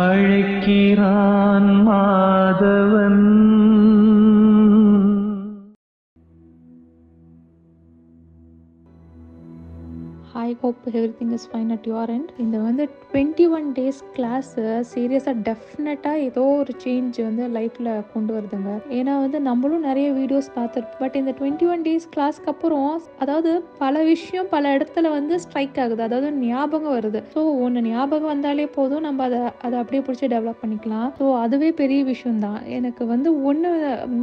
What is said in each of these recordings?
அழைக்கிறான் Madhavan hope everything is fine at your and இந்த வந்து டுவெண்ட்டி ஒன் டேஸ் கிளாஸ் சீரியஸாக டெஃபினட்டாக ஏதோ ஒரு சேஞ்ச் வந்து லைஃப்பில் கொண்டு வருதுங்க ஏன்னா வந்து நம்மளும் நிறைய வீடியோஸ் பார்த்துருப்போம் பட் இந்த டுவெண்ட்டி ஒன் டேஸ் கிளாஸ்க்கு அப்புறம் அதாவது பல விஷயம் பல இடத்துல வந்து ஸ்ட்ரைக் ஆகுது அதாவது ஞாபகம் வருது ஸோ ஒன்று ஞாபகம் வந்தாலே போதும் நம்ம அதை அதை அப்படியே பிடிச்சி டெவலப் பண்ணிக்கலாம் ஸோ அதுவே பெரிய விஷயம் தான் எனக்கு வந்து ஒன்று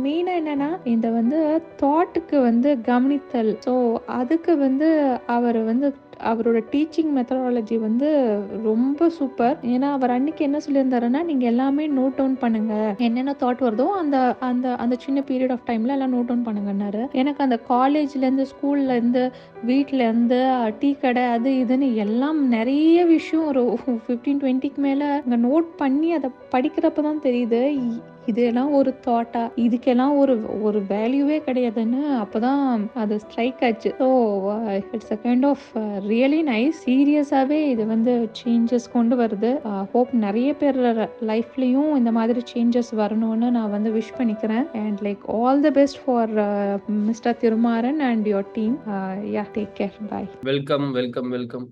மெயினாக என்னென்னா இந்த வந்து தாட்டுக்கு வந்து கவனித்தல் ஸோ அதுக்கு வந்து அவர் வந்து அவரோட டீச்சிங் மெத்தடாலஜி வந்து ரொம்ப சூப்பர் ஏன்னா அவர் அன்னைக்கு என்ன சொல்லியிருந்தாருன்னா நீங்கள் எல்லாமே நோட் டவுன் பண்ணுங்க என்னென்ன தாட் வருதோ அந்த அந்த அந்த சின்ன பீரியட் ஆஃப் டைம்ல எல்லாம் நோட் டவுன் பண்ணுங்கன்னாரு எனக்கு அந்த காலேஜ்லேருந்து ஸ்கூல்லேருந்து வீட்டிலேருந்து டீ கடை அது இதுன்னு எல்லாம் நிறைய விஷயம் ஒரு ஃபிஃப்டீன் டுவெண்ட்டிக்கு மேலே நோட் பண்ணி அதை படிக்கிறப்ப தான் தெரியுது இதெல்லாம் ஒரு தாட்டா இதுக்கெல்லாம் ஒரு ஒரு வேல்யூவே கிடையாதுன்னு அப்போதான் அது ஸ்ட்ரைக் ஆச்சு so it's a kind of really nice சீரியஸாகவே இது வந்து சேஞ்சஸ் கொண்டு வருது ஹோப் நிறைய பேர் லைஃப்லேயும் இந்த மாதிரி சேஞ்சஸ் வரணும்னு நான் வந்து விஷ் பண்ணிக்கிறேன் and like all the best for mister Thirumaran and your team yeah take care bye welcome welcome welcome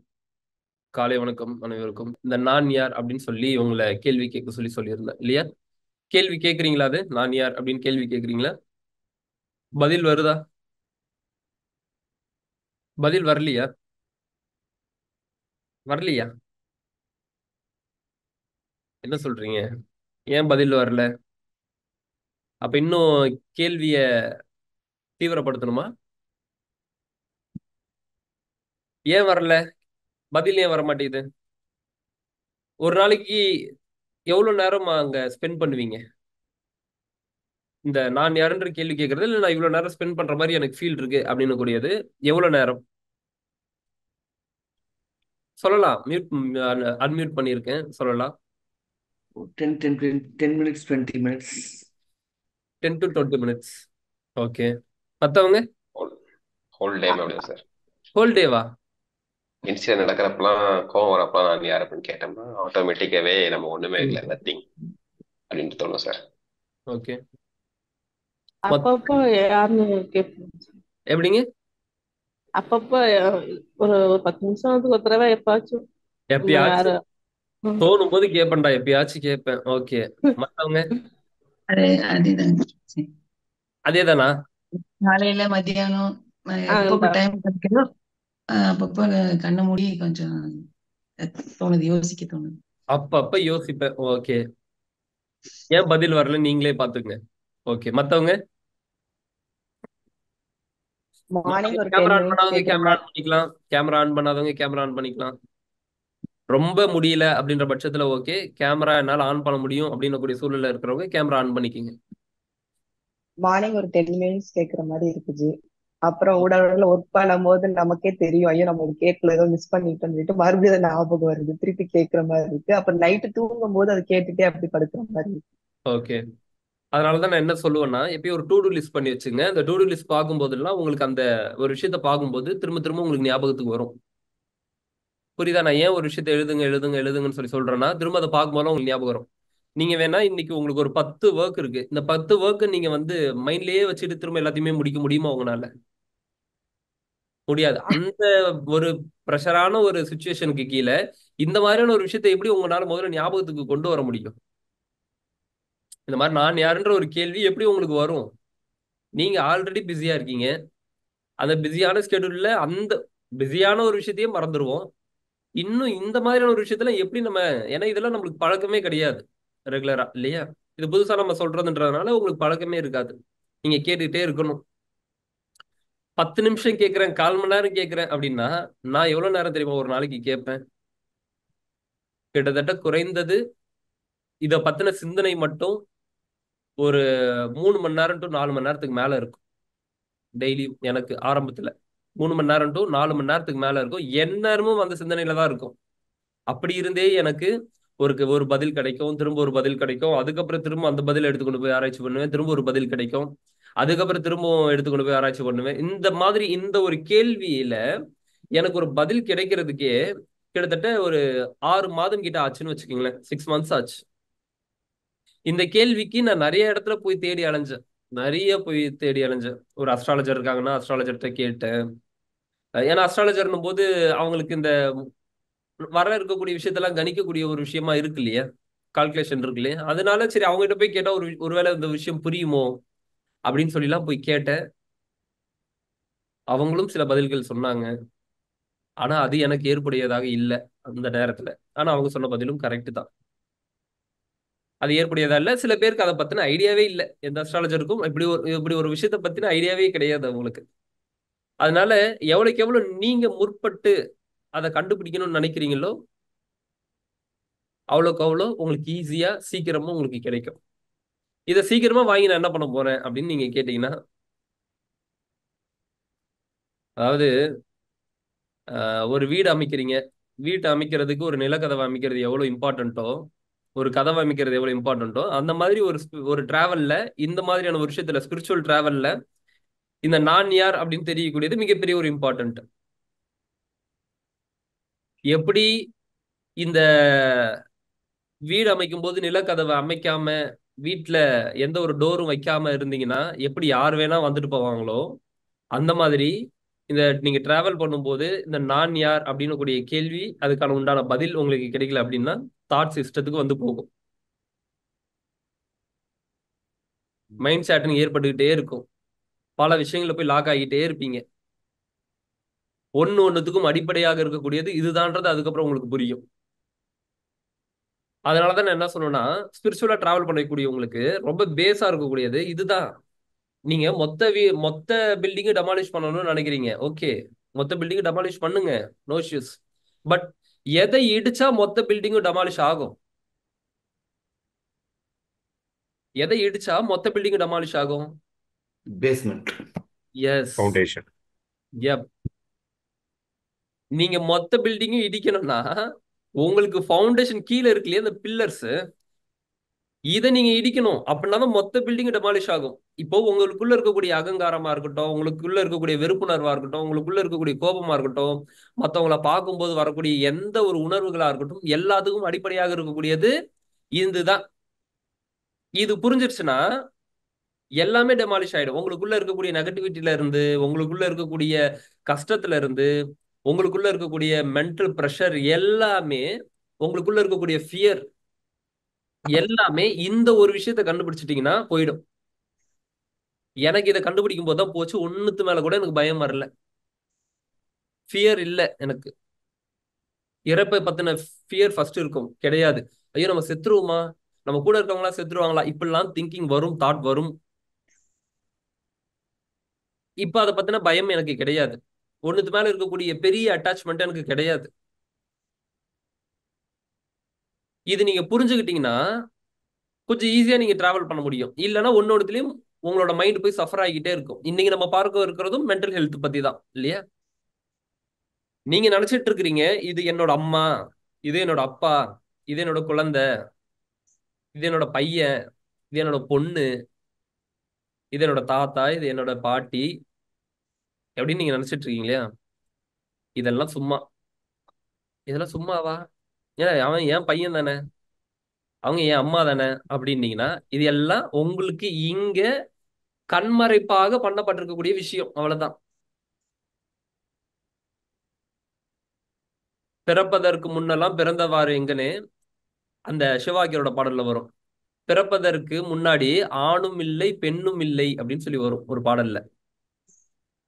காலை வணக்கம் அனைவருக்கும் இந்த நான் யார் அப்படின்னு சொல்லி உங்களை கேள்வி கேட்க சொல்லி சொல்லியிருந்தேன் இல்லையா கேள்வி கேட்குறீங்களா அது நான் யார் அப்படின்னு கேள்வி கேட்குறீங்களா பதில் வருதா பதில் வரலையா வரலையா என்ன சொல்றீங்க ஏன் பதில் வரல அப்ப இன்னும் கேள்விய தீவிரப்படுத்தணுமா ஏன் வரல பதில் ஏன் வர மாட்டேங்குது ஒரு நாளைக்கு எவ்வளவு நேரம் அங்க ஸ்பெண்ட் பண்ணுவீங்க இந்த நான் யாருன்ற கேள்வி கேட்கறது இல்லை நான் இவ்வளவு நேரம் ஸ்பெண்ட் பண்ற மாதிரி எனக்கு ஃபீல் இருக்கு அப்படின்னு கூடியது எவ்வளவு நேரம் சொல்லலாம் மியூட் அன்மியூட் பண்ணியிருக்கேன் சொல்லலாம் ten ten ten minutes twenty minutes ten to twenty minutes okay மற்றவங்க ஹோல் டே சார் ஹோல் டேவா இன்சிடென்ட் நடக்கிறப்பெல்லாம் கோவம் வரப்பெல்லாம் நான் யார் அப்படின்னு கேட்டோம்னா ஆட்டோமேட்டிக்காவே நம்ம ஒண்ணுமே இல்ல நத்திங் அப்படின்ட்டு தோணும் சார் ஓகே அப்பப்போ யாருன்னு எப்படிங்க அப்பப்போ ஒரு ஒரு பத்து நிமிஷம் வந்து ஒரு தடவை எப்பாச்சும் எப்பயாச்சும் தோணும் போது கேப்பேன்டா எப்பயாச்சும் கேட்பேன் ஓகே மத்தவங்க அதேதானா காலையில மத்தியானம் டைம் கிடைக்கிறோம் அப்பப்ப கண்ணை மூடி கொஞ்சம் தோணுது யோசிக்க தோணுது அப்பப்ப யோசிப்ப ஓகே ஏன் பதில் வரல நீங்களே பாத்துங்க ஓகே மத்தவங்க கேமரா ஆன் பண்ணாதவங்க கேமரா ஆன் பண்ணிக்கலாம் கேமரா ஆன் பண்ணாதவங்க கேமரா ஆன் பண்ணிக்கலாம் ரொம்ப முடியல அப்படின்ற பட்சத்துல ஓகே கேமரா என்னால ஆன் பண்ண முடியும் அப்படின்னு கூடிய சூழல்ல இருக்கிறவங்க கேமரா ஆன் பண்ணிக்கிங்க மார்னிங் ஒரு டென் மினிட்ஸ் கேக்குற மாதிரி இருக்குது அப்புறம் ஊடகத்துல ஒர்க் பண்ணும் போது நமக்கே தெரியும் ஐயோ நம்ம ஒரு கேட்கல ஏதோ மிஸ் பண்ணிட்டு சொல்லிட்டு மறுபடியும் ஞாபகம் வருது திருப்பி கேட்கிற மாதிரி இருக்கு அப்புறம் நைட்டு தூங்கும் போது அதை கேட்டுட்டே அப்படி படுக்கிற மாதிரி இருக்கு ஓகே அதனாலதான் நான் என்ன சொல்லுவேன்னா எப்பயும் ஒரு டூ டூ லிஸ்ட் பண்ணி வச்சுங்க அந்த டூ டூ லிஸ்ட் பார்க்கும்போதெல்லாம் உங்களுக்கு அந்த ஒரு விஷயத்த பார்க்கும்போது திரும்ப திரும்ப உங்களுக்கு ஞாபகத்துக்கு வரும் புரியுதா நான் ஏன் ஒரு விஷயத்த எழுதுங்க எழுதுங்க எழுதுங்கன்னு சொல்லி சொல்றேன்னா திரும்ப அதை பார்க்கும்போது உங்களுக்கு ஞாபகம் வரும் நீங்க வேணா இன்னைக்கு உங்களுக்கு ஒரு பத்து ஒர்க் இருக்கு இந்த பத்து ஒர்க்கு நீங்க வந்து மைண்ட்லயே வச்சுட்டு திரும்ப எல்லாத்தையுமே முடிக்க முடியுமா உங்களால முடியாது அந்த ஒரு ப்ரெஷரான ஒரு சுச்சுவேஷனுக்கு கீழே இந்த மாதிரியான ஒரு விஷயத்தை எப்படி உங்களால முதல்ல ஞாபகத்துக்கு கொண்டு வர முடியும் இந்த மாதிரி நான் யாருன்ற ஒரு கேள்வி எப்படி உங்களுக்கு வரும் நீங்க ஆல்ரெடி பிஸியா இருக்கீங்க அந்த பிஸியான ஸ்கெடியூல்ல அந்த பிஸியான ஒரு விஷயத்தையும் மறந்துடுவோம் இன்னும் இந்த மாதிரியான ஒரு விஷயத்துல எப்படி நம்ம ஏன்னா இதெல்லாம் நம்மளுக்கு பழக்கமே கிடையாது ரெகுலரா இல்லையா இது புதுசா நம்ம சொல்றதுன்றதுனால உங்களுக்கு பழக்கமே இருக்காது நீங்க கேட்டுக்கிட்டே இருக்கணும் பத்து நிமிஷம் கேட்குறேன் கால் மணி நேரம் கேட்குறேன் அப்படின்னா நான் எவ்வளோ நேரம் தெரியுமா ஒரு நாளைக்கு கேட்பேன் கிட்டத்தட்ட குறைந்தது இதை பற்றின சிந்தனை மட்டும் ஒரு மூணு மணி நேரம் டு நாலு மணி நேரத்துக்கு மேலே இருக்கும் டெய்லி எனக்கு ஆரம்பத்தில் மூணு மணி நேரம் டு நாலு மணி நேரத்துக்கு மேலே இருக்கும் எந்நேரமும் அந்த சிந்தனையில் தான் இருக்கும் அப்படி இருந்தே எனக்கு ஒரு ஒரு பதில் கிடைக்கும் திரும்ப ஒரு பதில் கிடைக்கும் அதுக்கப்புறம் திரும்ப அந்த பதில் எடுத்துக்கொண்டு போய் ஆராய்ச்சி பண்ணுவேன் திரும்ப ஒரு பதில் கிடைக்கும் அதுக்கப்புறம் திரும்பவும் எடுத்து கொண்டு போய் ஆராய்ச்சி பண்ணுவேன் இந்த மாதிரி இந்த ஒரு கேள்வியில எனக்கு ஒரு பதில் கிடைக்கிறதுக்கே கிட்டத்தட்ட ஒரு ஆறு மாதம் கிட்ட ஆச்சுன்னு வச்சுக்கோங்களேன் சிக்ஸ் மந்த்ஸ் ஆச்சு இந்த கேள்விக்கு நான் நிறைய இடத்துல போய் தேடி அலைஞ்சேன் நிறைய போய் தேடி அலைஞ்சேன் ஒரு அஸ்ட்ராலஜர் இருக்காங்கன்னா அஸ்ட்ராலஜர்கிட்ட கேட்டேன் ஏன்னா அஸ்ட்ராலஜர்னும் போது அவங்களுக்கு இந்த வர இருக்கக்கூடிய விஷயத்தெல்லாம் கணிக்கக்கூடிய ஒரு விஷயமா இருக்கு இல்லையா கால்குலேஷன் இருக்கு இல்லையா அதனால சரி அவங்ககிட்ட போய் கேட்டால் ஒரு ஒருவேளை இந்த விஷயம் புரியுமோ அப்படின்னு சொல்லிலாம் போய் கேட்டேன் அவங்களும் சில பதில்கள் சொன்னாங்க ஆனா அது எனக்கு ஏற்புடையதாக இல்லை அந்த நேரத்துல ஆனா அவங்க சொன்ன பதிலும் கரெக்ட் தான் அது ஏற்புடையதா இல்லை சில பேருக்கு அதை பத்தின ஐடியாவே இல்லை எந்த அஸ்ட்ராலஜருக்கும் இப்படி ஒரு இப்படி ஒரு விஷயத்த பத்தின ஐடியாவே கிடையாது அவங்களுக்கு அதனால எவ்வளவுக்கு எவ்வளவு நீங்க முற்பட்டு அதை கண்டுபிடிக்கணும்னு நினைக்கிறீங்களோ அவ்வளோக்கு அவ்வளோ உங்களுக்கு ஈஸியாக சீக்கிரமாக உங்களுக்கு கிடைக்கும் இதை சீக்கிரமா வாங்கி நான் என்ன பண்ண போறேன் அப்படின்னு நீங்க கேட்டீங்கன்னா அதாவது ஒரு வீடு அமைக்கிறீங்க வீட்டை அமைக்கிறதுக்கு ஒரு நிலக்கதவை அமைக்கிறது எவ்வளவு இம்பார்ட்டன்ட்டோ ஒரு கதவை அமைக்கிறது எவ்வளவு இம்பார்ட்டன்ட்டோ அந்த மாதிரி ஒரு ஒரு டிராவல்ல இந்த மாதிரியான ஒரு விஷயத்துல ஸ்பிரிச்சுவல் டிராவல்ல இந்த நான் யார் அப்படின்னு தெரியக்கூடியது மிகப்பெரிய ஒரு இம்பார்ட்டன்ட் எப்படி இந்த வீடு அமைக்கும் போது நிலக்கதவை அமைக்காம வீட்டுல எந்த ஒரு டோரும் வைக்காம இருந்தீங்கன்னா எப்படி யார் வேணா வந்துட்டு போவாங்களோ அந்த மாதிரி இந்த நீங்க டிராவல் பண்ணும்போது இந்த நான் யார் அப்படின்னு கூடிய கேள்வி அதுக்கான உண்டான பதில் உங்களுக்கு கிடைக்கல அப்படின்னா தாட்ஸ் இஷ்டத்துக்கு வந்து போகும் மைண்ட் சேட்டிங் ஏற்பட்டுக்கிட்டே இருக்கும் பல விஷயங்கள போய் லாக் ஆகிட்டே இருப்பீங்க ஒன்று ஒன்றுத்துக்கும் அடிப்படையாக இருக்கக்கூடியது இதுதான்றது அதுக்கப்புறம் உங்களுக்கு புரியும் அதனால தான் நான் என்ன சொன்னேன்னா ஸ்பிரிச்சுவலா டிராவல் பண்ணக்கூடியவங்களுக்கு ரொம்ப பேஸா இருக்கக்கூடியது இதுதான் நீங்க மொத்த வீ மொத்த பில்டிங் டெமாலிஷ் பண்ணணும்னு நினைக்கிறீங்க ஓகே மொத்த பில்டிங் டெமாலிஷ் பண்ணுங்க நோ இஷ்யூஸ் பட் எதை இடிச்சா மொத்த பில்டிங்கும் டெமாலிஷ் ஆகும் எதை இடிச்சா மொத்த பில்டிங் டெமாலிஷ் ஆகும் பேஸ்மெண்ட் எஸ் ஃபவுண்டேஷன் எப் நீங்க மொத்த பில்டிங்கும் இடிக்கணும்னா உங்களுக்கு ஃபவுண்டேஷன் கீழே இருக்கு இல்லையா அந்த பில்லர்ஸ் இதை நீங்க இடிக்கணும் அப்படின்னா தான் மொத்த பில்டிங் டெமாலிஷ் ஆகும் இப்போ உங்களுக்குள்ள இருக்கக்கூடிய அகங்காரமா இருக்கட்டும் உங்களுக்குள்ள இருக்கக்கூடிய வெறுப்புணர்வா இருக்கட்டும் உங்களுக்குள்ள இருக்கக்கூடிய கோபமா இருக்கட்டும் மற்றவங்கள பார்க்கும்போது வரக்கூடிய எந்த ஒரு உணர்வுகளா இருக்கட்டும் எல்லாத்துக்கும் அடிப்படையாக இருக்கக்கூடியது இதுதான் இது புரிஞ்சிருச்சுன்னா எல்லாமே டெமாலிஷ் ஆயிடும் உங்களுக்குள்ள இருக்கக்கூடிய நெகட்டிவிட்டில இருந்து உங்களுக்குள்ள இருக்கக்கூடிய கஷ்டத்துல இருந்து உங்களுக்குள்ள இருக்கக்கூடிய மென்டல் ப்ரெஷர் எல்லாமே உங்களுக்குள்ள இருக்கக்கூடிய ஃபியர் எல்லாமே இந்த ஒரு விஷயத்த கண்டுபிடிச்சிட்டீங்கன்னா போயிடும் எனக்கு இதை கண்டுபிடிக்கும் போது தான் போச்சு ஒன்றுத்து மேல கூட எனக்கு பயம் வரல ஃபியர் இல்லை எனக்கு இறப்பை பத்தின ஃபியர் ஃபர்ஸ்ட் இருக்கும் கிடையாது ஐயோ நம்ம செத்துருவோமா நம்ம கூட இருக்கவங்களா செத்துருவாங்களா இப்படிலாம் திங்கிங் வரும் தாட் வரும் இப்ப அதை பத்தின பயம் எனக்கு கிடையாது ஒன்றுத்து மேல இருக்கக்கூடிய பெரிய அட்டாச்மெண்ட் எனக்கு கிடையாது இது நீங்க புரிஞ்சுக்கிட்டீங்கன்னா கொஞ்சம் ஈஸியா நீங்க டிராவல் பண்ண முடியும் இல்லைன்னா ஒன்னொருத்திலையும் உங்களோட மைண்ட் போய் சஃபர் ஆகிட்டே இருக்கும் இன்னைக்கு நம்ம பார்க்க இருக்கிறதும் மென்டல் ஹெல்த் பத்தி தான் இல்லையா நீங்க நினைச்சிட்டு இருக்கிறீங்க இது என்னோட அம்மா இது என்னோட அப்பா இது என்னோட குழந்தை இது என்னோட பையன் இது என்னோட பொண்ணு இது என்னோட தாத்தா இது என்னோட பாட்டி எப்படின்னு நீங்க நினைச்சிட்டு இருக்கீங்களா இதெல்லாம் சும்மா இதெல்லாம் சும்மாவா ஏன்னா அவன் என் பையன் தானே அவங்க என் அம்மா தானே அப்படின்னீங்கன்னா இது எல்லாம் உங்களுக்கு இங்க கண்மறைப்பாக பண்ணப்பட்டிருக்கக்கூடிய விஷயம் அவ்வளவுதான் பிறப்பதற்கு முன்னெல்லாம் பிறந்தவாறு எங்கன்னு அந்த சிவாக்கியரோட பாடல்ல வரும் பிறப்பதற்கு முன்னாடி ஆணும் இல்லை பெண்ணும் இல்லை அப்படின்னு சொல்லி வரும் ஒரு பாடல்ல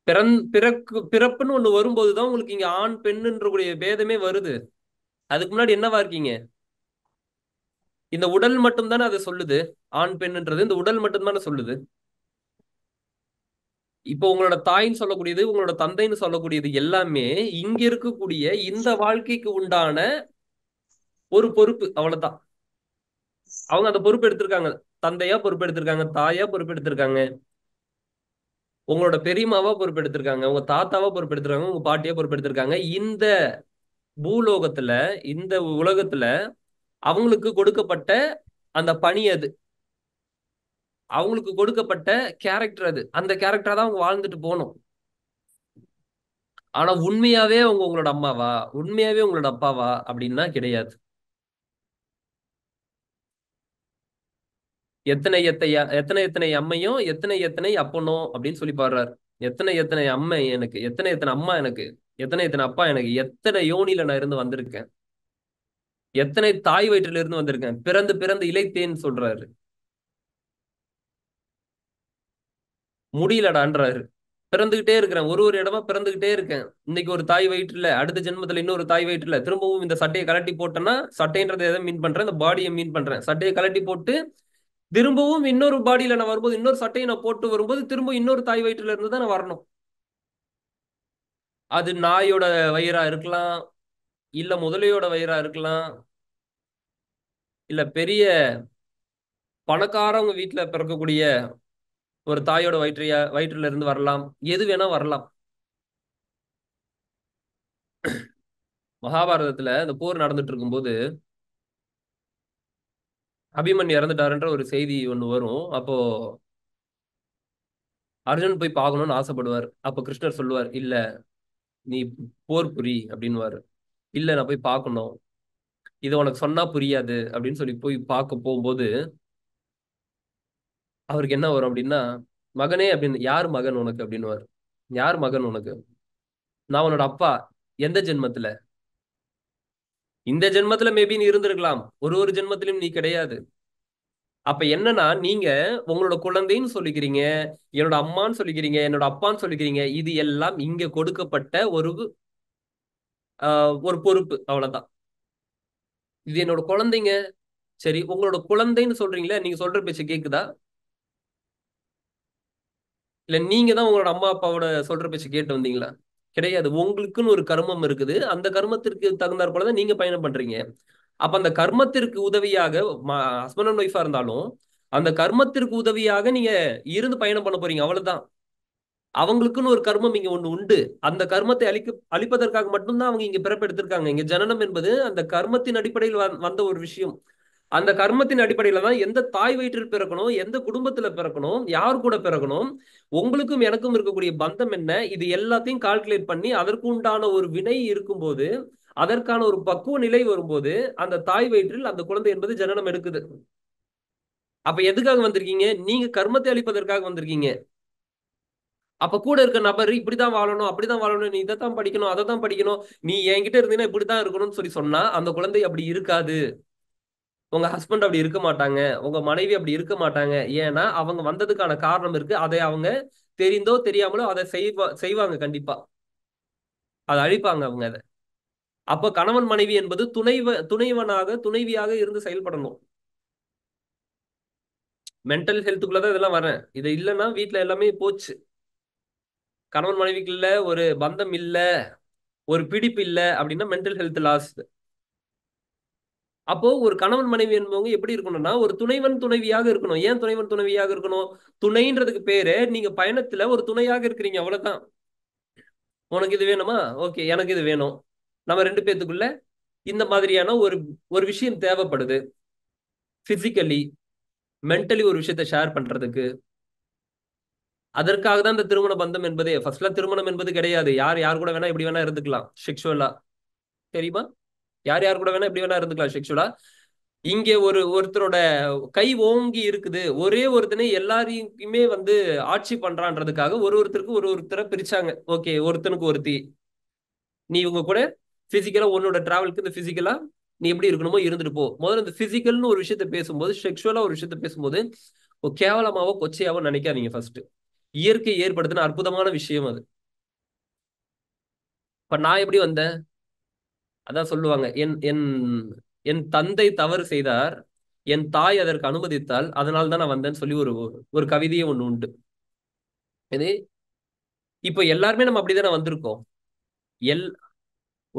பிறந் பிறக்கு பிறப்புன்னு ஒண்ணு வரும்போதுதான் உங்களுக்கு இங்க ஆண் கூடிய பேதமே வருது அதுக்கு முன்னாடி என்னவா இருக்கீங்க இந்த உடல் மட்டும் தானே அதை சொல்லுது ஆண் பெண்ணுன்றது இந்த உடல் மட்டும் தானே சொல்லுது இப்போ உங்களோட தாயின்னு சொல்லக்கூடியது உங்களோட தந்தைன்னு சொல்லக்கூடியது எல்லாமே இங்க இருக்கக்கூடிய இந்த வாழ்க்கைக்கு உண்டான ஒரு பொறுப்பு அவ்வளவுதான் அவங்க அந்த பொறுப்பு எடுத்திருக்காங்க தந்தையா பொறுப்பு எடுத்திருக்காங்க தாயா பொறுப்பு எடுத்திருக்காங்க உங்களோட பெரியமாவா பொறுப்பெடுத்திருக்காங்க உங்க தாத்தாவா பொறுப்பெடுத்திருக்காங்க உங்க பாட்டியா பொறுப்பெடுத்திருக்காங்க இந்த பூலோகத்துல இந்த உலகத்துல அவங்களுக்கு கொடுக்கப்பட்ட அந்த பணி அது அவங்களுக்கு கொடுக்கப்பட்ட கேரக்டர் அது அந்த கேரக்டரா தான் அவங்க வாழ்ந்துட்டு போகணும் ஆனா உண்மையாவே அவங்க உங்களோட அம்மாவா உண்மையாவே உங்களோட அப்பாவா அப்படின்னா கிடையாது எத்தனை எத்தை எத்தனை எத்தனை அம்மையும் எத்தனை எத்தனை அப்பனும் அப்படின்னு சொல்லி பாடுறாரு எத்தனை எத்தனை அம்மை எனக்கு எத்தனை எத்தனை அம்மா எனக்கு எத்தனை எத்தனை அப்பா எனக்கு எத்தனை யோனியில நான் இருந்து வந்திருக்கேன் எத்தனை தாய் வயிற்றுல இருந்து வந்திருக்கேன் பிறந்து பிறந்து இழைத்தேன்னு சொல்றாரு முடியலடான்றாரு பிறந்துகிட்டே இருக்கிறேன் ஒரு ஒரு இடமா பிறந்துகிட்டே இருக்கேன் இன்னைக்கு ஒரு தாய் வயிற்றுல அடுத்த ஜென்மத்துல இன்னொரு தாய் வயிற்றுல திரும்பவும் இந்த சட்டையை கலட்டி போட்டேன்னா சட்டைன்றதை எதை மீன் பண்றேன் இந்த பாடியை மீன் பண்றேன் சட்டையை கலட்டி போட்டு திரும்பவும் இன்னொரு பாடியில நான் வரும்போது இன்னொரு சட்டையை நான் போட்டு வரும்போது திரும்ப இன்னொரு தாய் வயிற்றுல இருந்து தான் நான் வரணும் அது நாயோட வயிறா இருக்கலாம் இல்ல முதலையோட வயிறா இருக்கலாம் இல்ல பெரிய பணக்காரவங்க வீட்டுல பிறக்கக்கூடிய ஒரு தாயோட வயிற்றையா வயிற்றுல இருந்து வரலாம் எது வேணா வரலாம் மகாபாரதத்துல இந்த போர் நடந்துட்டு இருக்கும்போது அபிமன் இறந்துட்டாருன்ற ஒரு செய்தி ஒன்று வரும் அப்போ அர்ஜுன் போய் பார்க்கணும்னு ஆசைப்படுவார் அப்போ கிருஷ்ணர் சொல்லுவார் இல்லை நீ போர் புரி அப்படின்வாரு இல்லை நான் போய் பார்க்கணும் இதை உனக்கு சொன்னா புரியாது அப்படின்னு சொல்லி போய் பார்க்க போகும்போது அவருக்கு என்ன வரும் அப்படின்னா மகனே அப்படின்னு யார் மகன் உனக்கு அப்படின்னுவார் யார் மகன் உனக்கு நான் உன்னோட அப்பா எந்த ஜென்மத்துல இந்த ஜென்மத்துல மேபி நீ இருந்திருக்கலாம் ஒரு ஒரு ஜென்மத்திலும் நீ கிடையாது அப்ப என்னன்னா நீங்க உங்களோட குழந்தைன்னு சொல்லிக்கிறீங்க என்னோட அம்மான்னு சொல்லிக்கிறீங்க என்னோட அப்பான்னு சொல்லிக்கிறீங்க இது எல்லாம் இங்க கொடுக்கப்பட்ட ஒரு ஒரு பொறுப்பு அவ்வளவுதான் இது என்னோட குழந்தைங்க சரி உங்களோட குழந்தைன்னு சொல்றீங்களே நீங்க சொல்ற பேச்சு கேக்குதா இல்ல நீங்க தான் உங்களோட அம்மா அப்பாவோட சொல்ற பேச்சு கேட்டு வந்தீங்களா கிடையாது உங்களுக்குன்னு ஒரு கர்மம் இருக்குது அந்த கர்மத்திற்கு தகுந்தாற் போலதான் நீங்க பயணம் பண்றீங்க அப்ப அந்த கர்மத்திற்கு உதவியாக ஹஸ்பண்ட் அண்ட் ஒய்ஃபா இருந்தாலும் அந்த கர்மத்திற்கு உதவியாக நீங்க இருந்து பயணம் பண்ண போறீங்க அவ்வளவுதான் அவங்களுக்குன்னு ஒரு கர்மம் இங்க ஒண்ணு உண்டு அந்த கர்மத்தை அழிக்க அழிப்பதற்காக மட்டும்தான் அவங்க இங்க பிறப்பெடுத்திருக்காங்க இங்க ஜனனம் என்பது அந்த கர்மத்தின் அடிப்படையில் வந்த ஒரு விஷயம் அந்த கர்மத்தின் அடிப்படையில தான் எந்த தாய் வயிற்றில் பிறக்கணும் எந்த குடும்பத்துல பிறக்கணும் யார் கூட பிறக்கணும் உங்களுக்கும் எனக்கும் இருக்கக்கூடிய பந்தம் என்ன இது எல்லாத்தையும் கால்குலேட் பண்ணி அதற்கு உண்டான ஒரு வினை இருக்கும்போது அதற்கான ஒரு பக்குவ நிலை வரும்போது அந்த தாய் வயிற்றில் அந்த குழந்தை என்பது ஜனனம் எடுக்குது அப்ப எதுக்காக வந்திருக்கீங்க நீங்க கர்மத்தை அளிப்பதற்காக வந்திருக்கீங்க அப்ப கூட இருக்க நபர் இப்படிதான் வாழணும் அப்படிதான் வாழணும் நீ இதைத்தான் படிக்கணும் அதை தான் படிக்கணும் நீ என்கிட்ட இருந்தீங்கன்னா இப்படிதான் இருக்கணும்னு சொல்லி சொன்னா அந்த குழந்தை அப்படி இருக்காது உங்க ஹஸ்பண்ட் அப்படி இருக்க மாட்டாங்க உங்க மனைவி அப்படி இருக்க மாட்டாங்க ஏன்னா அவங்க வந்ததுக்கான காரணம் இருக்கு அதை அவங்க தெரிந்தோ தெரியாமலோ அதை செய்வா செய்வாங்க கண்டிப்பா அதை அழிப்பாங்க அவங்க அதை அப்போ கணவன் மனைவி என்பது துணைவ துணைவனாக துணைவியாக இருந்து செயல்படணும் மென்டல் ஹெல்த்துக்குள்ளதான் இதெல்லாம் வரேன் இது இல்லைன்னா வீட்டுல எல்லாமே போச்சு கணவன் மனைவிக்குள்ள ஒரு பந்தம் இல்லை ஒரு பிடிப்பு இல்லை அப்படின்னா மென்டல் ஹெல்த் லாஸ்ட் அப்போ ஒரு கணவன் மனைவி என்பவங்க எப்படி இருக்கணும்னா ஒரு துணைவன் துணைவியாக இருக்கணும் ஏன் துணைவன் துணைவியாக இருக்கணும் துணைன்றதுக்கு பேரு நீங்க பயணத்துல ஒரு துணையாக இருக்கிறீங்க அவ்வளவுதான் உனக்கு இது வேணுமா ஓகே எனக்கு இது வேணும் நம்ம ரெண்டு பேத்துக்குள்ள இந்த மாதிரியான ஒரு ஒரு விஷயம் தேவைப்படுது பிசிக்கலி மென்டலி ஒரு விஷயத்த ஷேர் பண்றதுக்கு அதற்காக தான் இந்த திருமண பந்தம் என்பதே ஃபர்ஸ்ட்ல திருமணம் என்பது கிடையாது யார் யார் கூட வேணா எப்படி வேணா இருந்துக்கலாம் செக்ஷுவலா தெரியுமா யார் யார் கூட வேணா எப்படி வேணா இருந்துக்கலாம் செக்ஷுவலா இங்கே ஒரு ஒருத்தரோட கை ஓங்கி இருக்குது ஒரே ஒருத்தனை எல்லாரையுமே வந்து ஆட்சி பண்றான்றதுக்காக ஒரு ஒருத்தருக்கு ஒரு ஒருத்தரை பிரிச்சாங்க ஓகே ஒருத்தனுக்கு ஒருத்தி நீ இவங்க கூட பிசிக்கலா உன்னோட டிராவலுக்கு இந்த பிசிக்கலா நீ எப்படி இருக்கணுமோ இருந்துட்டு போ முதல்ல இந்த பிசிக்கல்னு ஒரு விஷயத்த பேசும்போது செக்ஷுவலா ஒரு விஷயத்த பேசும்போது கேவலமாவோ கொச்சையாவோ நினைக்காதீங்க ஃபர்ஸ்ட் இயற்கை ஏற்படுத்தின அற்புதமான விஷயம் அது இப்ப நான் எப்படி வந்தேன் அதான் சொல்லுவாங்க என் என் என் தந்தை தவறு செய்தார் என் தாய் அதற்கு அனுமதித்தால் அதனால தான் நான் வந்தேன்னு சொல்லி ஒரு ஒரு கவிதையே ஒன்று உண்டு இது இப்போ எல்லாருமே நம்ம அப்படிதானே வந்திருக்கோம் எல்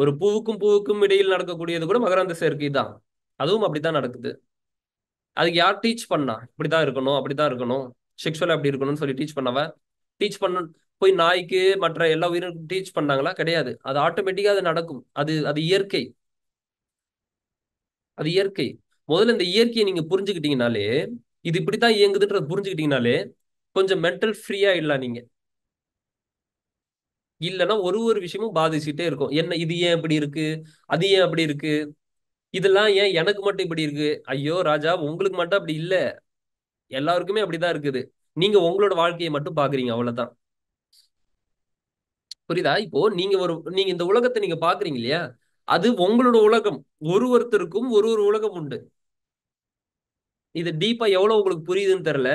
ஒரு பூவுக்கும் பூவுக்கும் இடையில் நடக்கக்கூடியது கூட மகராந்த சேர்க்கை தான் அதுவும் அப்படித்தான் நடக்குது அதுக்கு யார் டீச் பண்ணா இப்படிதான் இருக்கணும் அப்படிதான் இருக்கணும் செக்ஷுவல் அப்படி இருக்கணும்னு சொல்லி டீச் பண்ணவ டீச் பண்ண போய் நாய்க்கு மற்ற எல்லா உயிரினும் டீச் பண்ணாங்களா கிடையாது அது ஆட்டோமேட்டிக்கா அது நடக்கும் அது அது இயற்கை அது இயற்கை முதல்ல இந்த இயற்கையை நீங்க புரிஞ்சுக்கிட்டீங்கனாலே இது இப்படித்தான் இயங்குதுன்றது புரிஞ்சுக்கிட்டீங்கனாலே கொஞ்சம் மென்டல் ஃப்ரீயா இல்லை நீங்க இல்லைன்னா ஒரு ஒரு விஷயமும் பாதிச்சுக்கிட்டே இருக்கும் என்ன இது ஏன் இப்படி இருக்கு அது ஏன் அப்படி இருக்கு இதெல்லாம் ஏன் எனக்கு மட்டும் இப்படி இருக்கு ஐயோ ராஜா உங்களுக்கு மட்டும் அப்படி இல்லை எல்லாருக்குமே அப்படிதான் இருக்குது நீங்க உங்களோட வாழ்க்கையை மட்டும் பாக்குறீங்க அவ்வளவுதான் புரியுதா இப்போ நீங்க ஒரு நீங்க இந்த உலகத்தை நீங்க பாக்குறீங்க இல்லையா அது உங்களோட உலகம் ஒரு ஒருத்தருக்கும் ஒரு ஒரு உலகம் உண்டு இது டீப்பா எவ்வளவு உங்களுக்கு புரியுதுன்னு தெரியல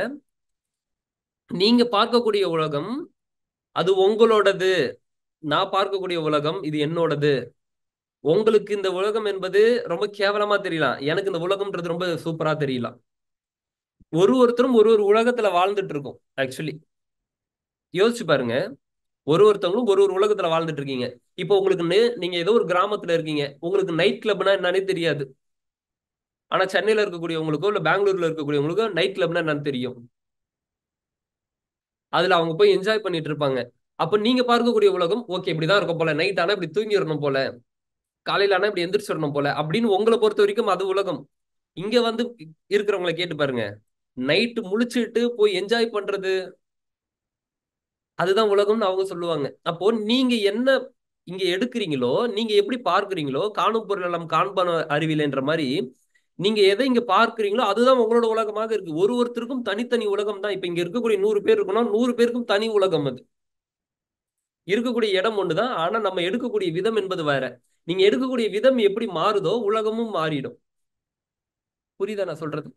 நீங்க பார்க்கக்கூடிய உலகம் அது உங்களோடது நான் பார்க்கக்கூடிய உலகம் இது என்னோடது உங்களுக்கு இந்த உலகம் என்பது ரொம்ப கேவலமா தெரியலாம் எனக்கு இந்த உலகம்ன்றது ரொம்ப சூப்பரா தெரியலாம் ஒரு ஒருத்தரும் ஒரு ஒரு உலகத்துல வாழ்ந்துட்டு இருக்கோம் ஆக்சுவலி யோசிச்சு பாருங்க ஒரு ஒருத்தவங்களும் ஒரு ஒரு உலகத்துல வாழ்ந்துட்டு இருக்கீங்க இப்போ உங்களுக்கு நீங்க ஏதோ ஒரு கிராமத்துல இருக்கீங்க உங்களுக்கு நைட் கிளப்னா என்னன்னே தெரியாது ஆனா சென்னையில இருக்கக்கூடியவங்களுக்கோ இல்ல பெங்களூர்ல இருக்கக்கூடியவங்களுக்கோ நைட் கிளப்னா என்னன்னு தெரியும் அதுல அவங்க போய் என்ஜாய் பண்ணிட்டு இருப்பாங்க அப்ப நீங்க பார்க்கக்கூடிய உலகம் ஓகே இப்படிதான் இருக்கும் போல நைட் ஆனா இப்படி தூங்கிடணும் போல காலையில ஆனா இப்படி எந்திரிச்சிடணும் போல அப்படின்னு உங்களை பொறுத்த வரைக்கும் அது உலகம் இங்க வந்து இருக்கிறவங்களை கேட்டு பாருங்க நைட்டு முழிச்சுட்டு போய் என்ஜாய் பண்றது அதுதான் உலகம்னு அவங்க சொல்லுவாங்க அப்போ நீங்க என்ன இங்க எடுக்கிறீங்களோ நீங்க எப்படி பார்க்குறீங்களோ காணும் எல்லாம் காண்பான அறிவியல்ன்ற மாதிரி நீங்க எதை இங்க பார்க்குறீங்களோ அதுதான் உங்களோட உலகமாக இருக்கு ஒரு ஒருத்தருக்கும் தனித்தனி உலகம் தான் இப்ப இங்க இருக்கக்கூடிய நூறு பேர் இருக்குன்னா நூறு பேருக்கும் தனி உலகம் அது இருக்கக்கூடிய இடம் ஒண்ணுதான் ஆனா நம்ம எடுக்கக்கூடிய விதம் என்பது வேற நீங்க எடுக்கக்கூடிய விதம் எப்படி மாறுதோ உலகமும் மாறிடும் புரியுதா நான் சொல்றது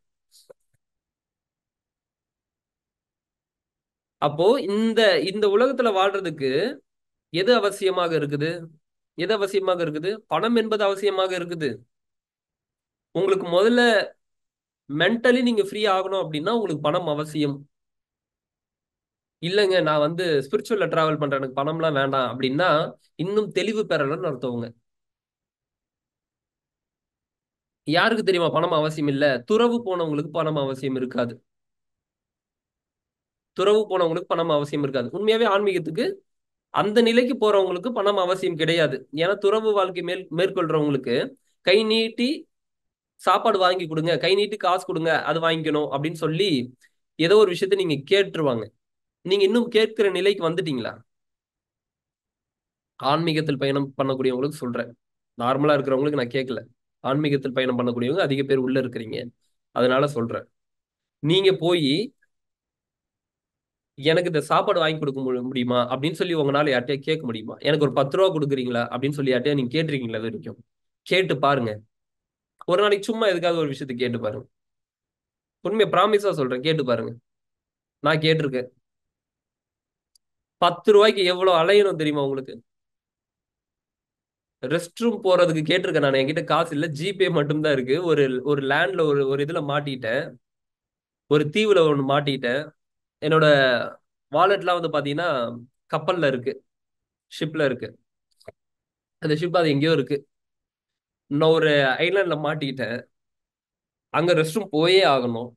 அப்போ இந்த இந்த உலகத்துல வாழ்றதுக்கு எது அவசியமாக இருக்குது எது அவசியமாக இருக்குது பணம் என்பது அவசியமாக இருக்குது உங்களுக்கு முதல்ல மென்டலி நீங்க ஃப்ரீ ஆகணும் அப்படின்னா உங்களுக்கு பணம் அவசியம் இல்லைங்க நான் வந்து ஸ்பிரிச்சுவல்ல டிராவல் பண்றேன் எனக்கு பணம்லாம் வேண்டாம் அப்படின்னா இன்னும் தெளிவு பெறலன்னு அர்த்தவங்க யாருக்கு தெரியுமா பணம் அவசியம் இல்லை துறவு போனவங்களுக்கு பணம் அவசியம் இருக்காது துறவு போனவங்களுக்கு பணம் அவசியம் இருக்காது உண்மையாவே ஆன்மீகத்துக்கு அந்த நிலைக்கு போறவங்களுக்கு பணம் அவசியம் கிடையாது ஏன்னா துறவு வாழ்க்கை மேல் மேற்கொள்றவங்களுக்கு கை நீட்டி சாப்பாடு வாங்கி கொடுங்க கை நீட்டி காசு கொடுங்க அது வாங்கிக்கணும் அப்படின்னு சொல்லி ஏதோ ஒரு விஷயத்த நீங்க கேட்டுருவாங்க நீங்க இன்னும் கேட்கிற நிலைக்கு வந்துட்டீங்களா ஆன்மீகத்தில் பயணம் பண்ணக்கூடியவங்களுக்கு சொல்றேன் நார்மலா இருக்கிறவங்களுக்கு நான் கேட்கல ஆன்மீகத்தில் பயணம் பண்ணக்கூடியவங்க அதிக பேர் உள்ள இருக்கிறீங்க அதனால சொல்றேன் நீங்க போய் எனக்கு இந்த சாப்பாடு வாங்கி கொடுக்க முடியுமா அப்படின்னு சொல்லி உங்களால யார்ட்டையா கேட்க முடியுமா எனக்கு ஒரு பத்து ரூபா கொடுக்குறீங்களா அப்படின்னு சொல்லி யார்ட்டையா நீங்க கேட்டிருக்கீங்களா அது வரைக்கும் கேட்டு பாருங்க ஒரு நாளைக்கு சும்மா எதுக்காவது ஒரு விஷயத்த கேட்டு பாருங்க உண்மையை ப்ராமிஸா சொல்றேன் கேட்டு பாருங்க நான் கேட்டிருக்கேன் பத்து ரூபாய்க்கு எவ்வளவு அலையணும் தெரியுமா உங்களுக்கு ரெஸ்ட் ரூம் போறதுக்கு கேட்டிருக்கேன் நான் என்கிட்ட காசு இல்லை ஜிபே மட்டும்தான் இருக்கு ஒரு ஒரு லேண்ட்ல ஒரு ஒரு இதுல மாட்டிட்டேன் ஒரு தீவுல ஒன்று மாட்டிட்டேன் என்னோட வாலெட்லாம் வந்து பார்த்தீங்கன்னா கப்பலில் இருக்கு ஷிப்பில் இருக்கு அந்த ஷிப் அது எங்கேயோ இருக்கு நான் ஒரு ஐலாண்டில் மாட்டிக்கிட்டேன் அங்கே ரெஸ்ட் ரூம் போயே ஆகணும்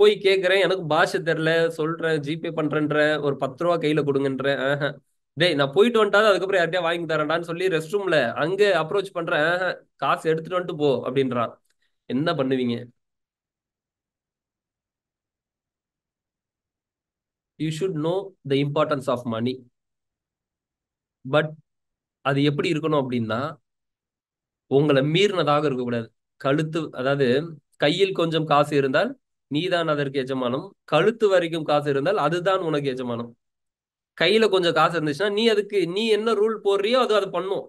போய் கேட்குறேன் எனக்கு பாஷை தெரில சொல்கிறேன் ஜிபே பண்ணுறேன்ற ஒரு பத்து ரூபா கையில் கொடுங்கன்றேன் டேய் நான் போயிட்டு வந்துட்டாது அதுக்கப்புறம் யார்கிட்டயா வாங்கி தரேன்டான்னு சொல்லி ரெஸ்ட் ரூமில் அங்கே அப்ரோச் பண்ணுறேன் காசு எடுத்துகிட்டு வந்துட்டு போ அப்படின்றான் என்ன பண்ணுவீங்க you should know the importance of money but அது எப்படி இருக்கணும் அப்படின்னா உங்களை மீறினதாக இருக்கக்கூடாது கழுத்து அதாவது கையில் கொஞ்சம் காசு இருந்தால் நீதான் அதற்கு எஜமானம் கழுத்து வரைக்கும் காசு இருந்தால் அதுதான் உனக்கு எஜமானம் கையில கொஞ்சம் காசு இருந்துச்சுன்னா நீ அதுக்கு நீ என்ன ரூல் போடுறியோ அது அது பண்ணும்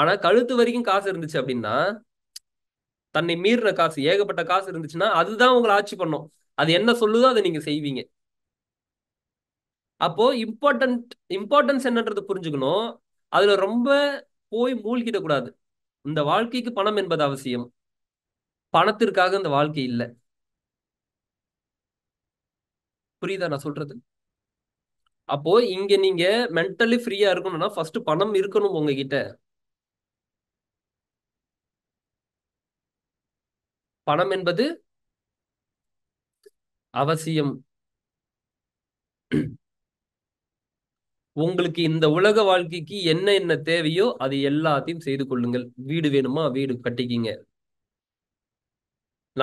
ஆனா கழுத்து வரைக்கும் காசு இருந்துச்சு அப்படின்னா தன்னை மீறின காசு ஏகப்பட்ட காசு இருந்துச்சுன்னா அதுதான் உங்களை ஆட்சி பண்ணும் அது என்ன சொல்லுதோ அதை நீங்க செய்வீங்க அப்போ இம்பார்ட்டன்ட் இம்பார்ட்டன்ஸ் என்னன்றது புரிஞ்சுக்கணும் அதுல ரொம்ப போய் மூழ்கிடக்கூடாது இந்த வாழ்க்கைக்கு பணம் என்பது அவசியம் பணத்திற்காக இந்த வாழ்க்கை இல்லை புரியுதா நான் சொல்றது அப்போ இங்க நீங்க மென்டலி ஃப்ரீயா இருக்கணும்னா ஃபர்ஸ்ட் பணம் இருக்கணும் உங்ககிட்ட பணம் என்பது அவசியம் உங்களுக்கு இந்த உலக வாழ்க்கைக்கு என்ன என்ன தேவையோ அது எல்லாத்தையும் செய்து கொள்ளுங்கள் வீடு வேணுமா வீடு கட்டிக்கிங்க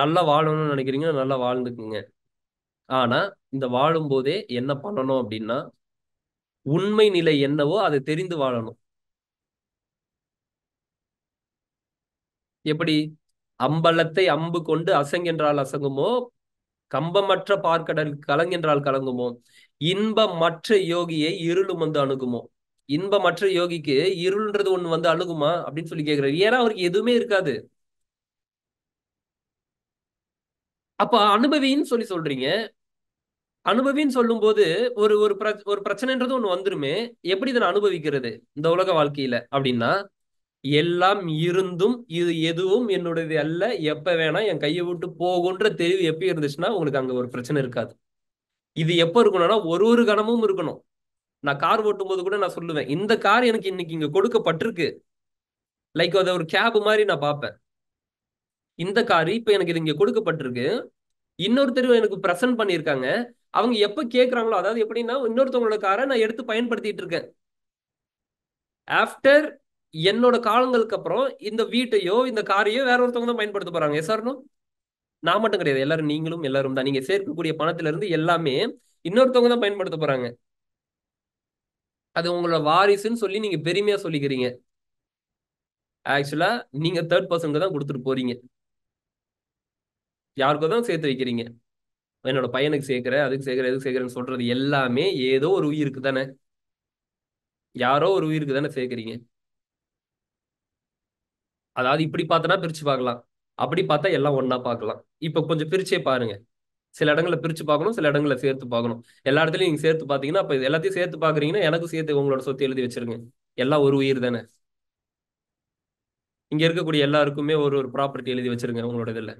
நல்லா வாழணும்னு நினைக்கிறீங்கன்னா நல்லா வாழ்ந்துக்குங்க ஆனா இந்த வாழும் போதே என்ன பண்ணணும் அப்படின்னா உண்மை நிலை என்னவோ அதை தெரிந்து வாழணும் எப்படி அம்பலத்தை அம்பு கொண்டு அசங்கென்றால் அசங்குமோ கம்பமற்ற பார்க்கடல் கலங்கென்றால் கலங்குமோ இன்பமற்ற யோகியை இருளும் வந்து அணுகுமோ இன்பமற்ற யோகிக்கு இருள்ன்றது ஒண்ணு வந்து அணுகுமா அப்படின்னு சொல்லி கேக்குறாரு ஏன்னா அவருக்கு எதுவுமே இருக்காது அப்ப அனுபவின்னு சொல்லி சொல்றீங்க அனுபவின்னு சொல்லும் போது ஒரு ஒரு பிர ஒரு பிரச்சனைன்றது ஒண்ணு வந்துருமே எப்படி இதனை அனுபவிக்கிறது இந்த உலக வாழ்க்கையில அப்படின்னா எல்லாம் இருந்தும் இது எதுவும் என்னுடையது அல்ல எப்ப வேணா என் கையை விட்டு போகுன்ற தெளிவு எப்படி இருந்துச்சுன்னா உங்களுக்கு அங்க ஒரு பிரச்சனை இருக்காது இது எப்போ இருக்கணும்னா ஒரு ஒரு கணமும் இருக்கணும் நான் கார் ஓட்டும் போது கூட நான் சொல்லுவேன் இந்த கார் எனக்கு இன்னைக்கு இங்க கொடுக்கப்பட்டிருக்கு லைக் அதை ஒரு கேப் மாதிரி நான் பார்ப்பேன் இந்த கார் இப்போ எனக்கு இது இங்க கொடுக்கப்பட்டிருக்கு இன்னொருத்தர் எனக்கு ப்ரெசன்ட் பண்ணியிருக்காங்க அவங்க எப்போ கேட்குறாங்களோ அதாவது எப்படின்னா இன்னொருத்தவங்களோட காரை நான் எடுத்து பயன்படுத்திட்டு இருக்கேன் ஆஃப்டர் என்னோட காலங்களுக்கு அப்புறம் இந்த வீட்டையோ இந்த காரையோ வேற ஒருத்தவங்க தான் பயன்படுத்த போறாங்க எஸ் ஆர்னோ நான் மட்டும் கிடையாது எல்லாரும் நீங்களும் எல்லாரும் தான் நீங்க சேர்க்கக்கூடிய பணத்துல இருந்து எல்லாமே இன்னொருத்தவங்க தான் பயன்படுத்த போறாங்க அது உங்களோட வாரிசுன்னு சொல்லி நீங்க பெருமையா சொல்லிக்கிறீங்க ஆக்சுவலா நீங்க தேர்ட் பர்சனுக்கு தான் கொடுத்துட்டு போறீங்க யாருக்கோ தான் சேர்த்து வைக்கிறீங்க என்னோட பையனுக்கு சேர்க்கிற அதுக்கு சேர்க்கிற எதுக்கு சேர்க்கிறேன்னு சொல்றது எல்லாமே ஏதோ ஒரு உயிருக்கு தானே யாரோ ஒரு உயிருக்கு தானே சேர்க்கிறீங்க அதாவது இப்படி பார்த்தனா பிரிச்சு பார்க்கலாம் அப்படி பார்த்தா எல்லாம் ஒன்னா பார்க்கலாம் இப்போ கொஞ்சம் பிரிச்சே பாருங்க சில இடங்களை பிரிச்சு பார்க்கணும் சில இடங்களை சேர்த்து பார்க்கணும் எல்லா இடத்துலையும் நீங்க சேர்த்து பார்த்தீங்கன்னா இப்போ எல்லாத்தையும் சேர்த்து பாக்குறீங்கன்னா எனக்கு சேர்த்து உங்களோட சொத்து எழுதி வச்சிருங்க எல்லாம் ஒரு உயிர் தானே இங்க இருக்கக்கூடிய எல்லாருக்குமே ஒரு ஒரு ப்ராப்பர்ட்டி எழுதி வச்சிருங்க உங்களோட இதில்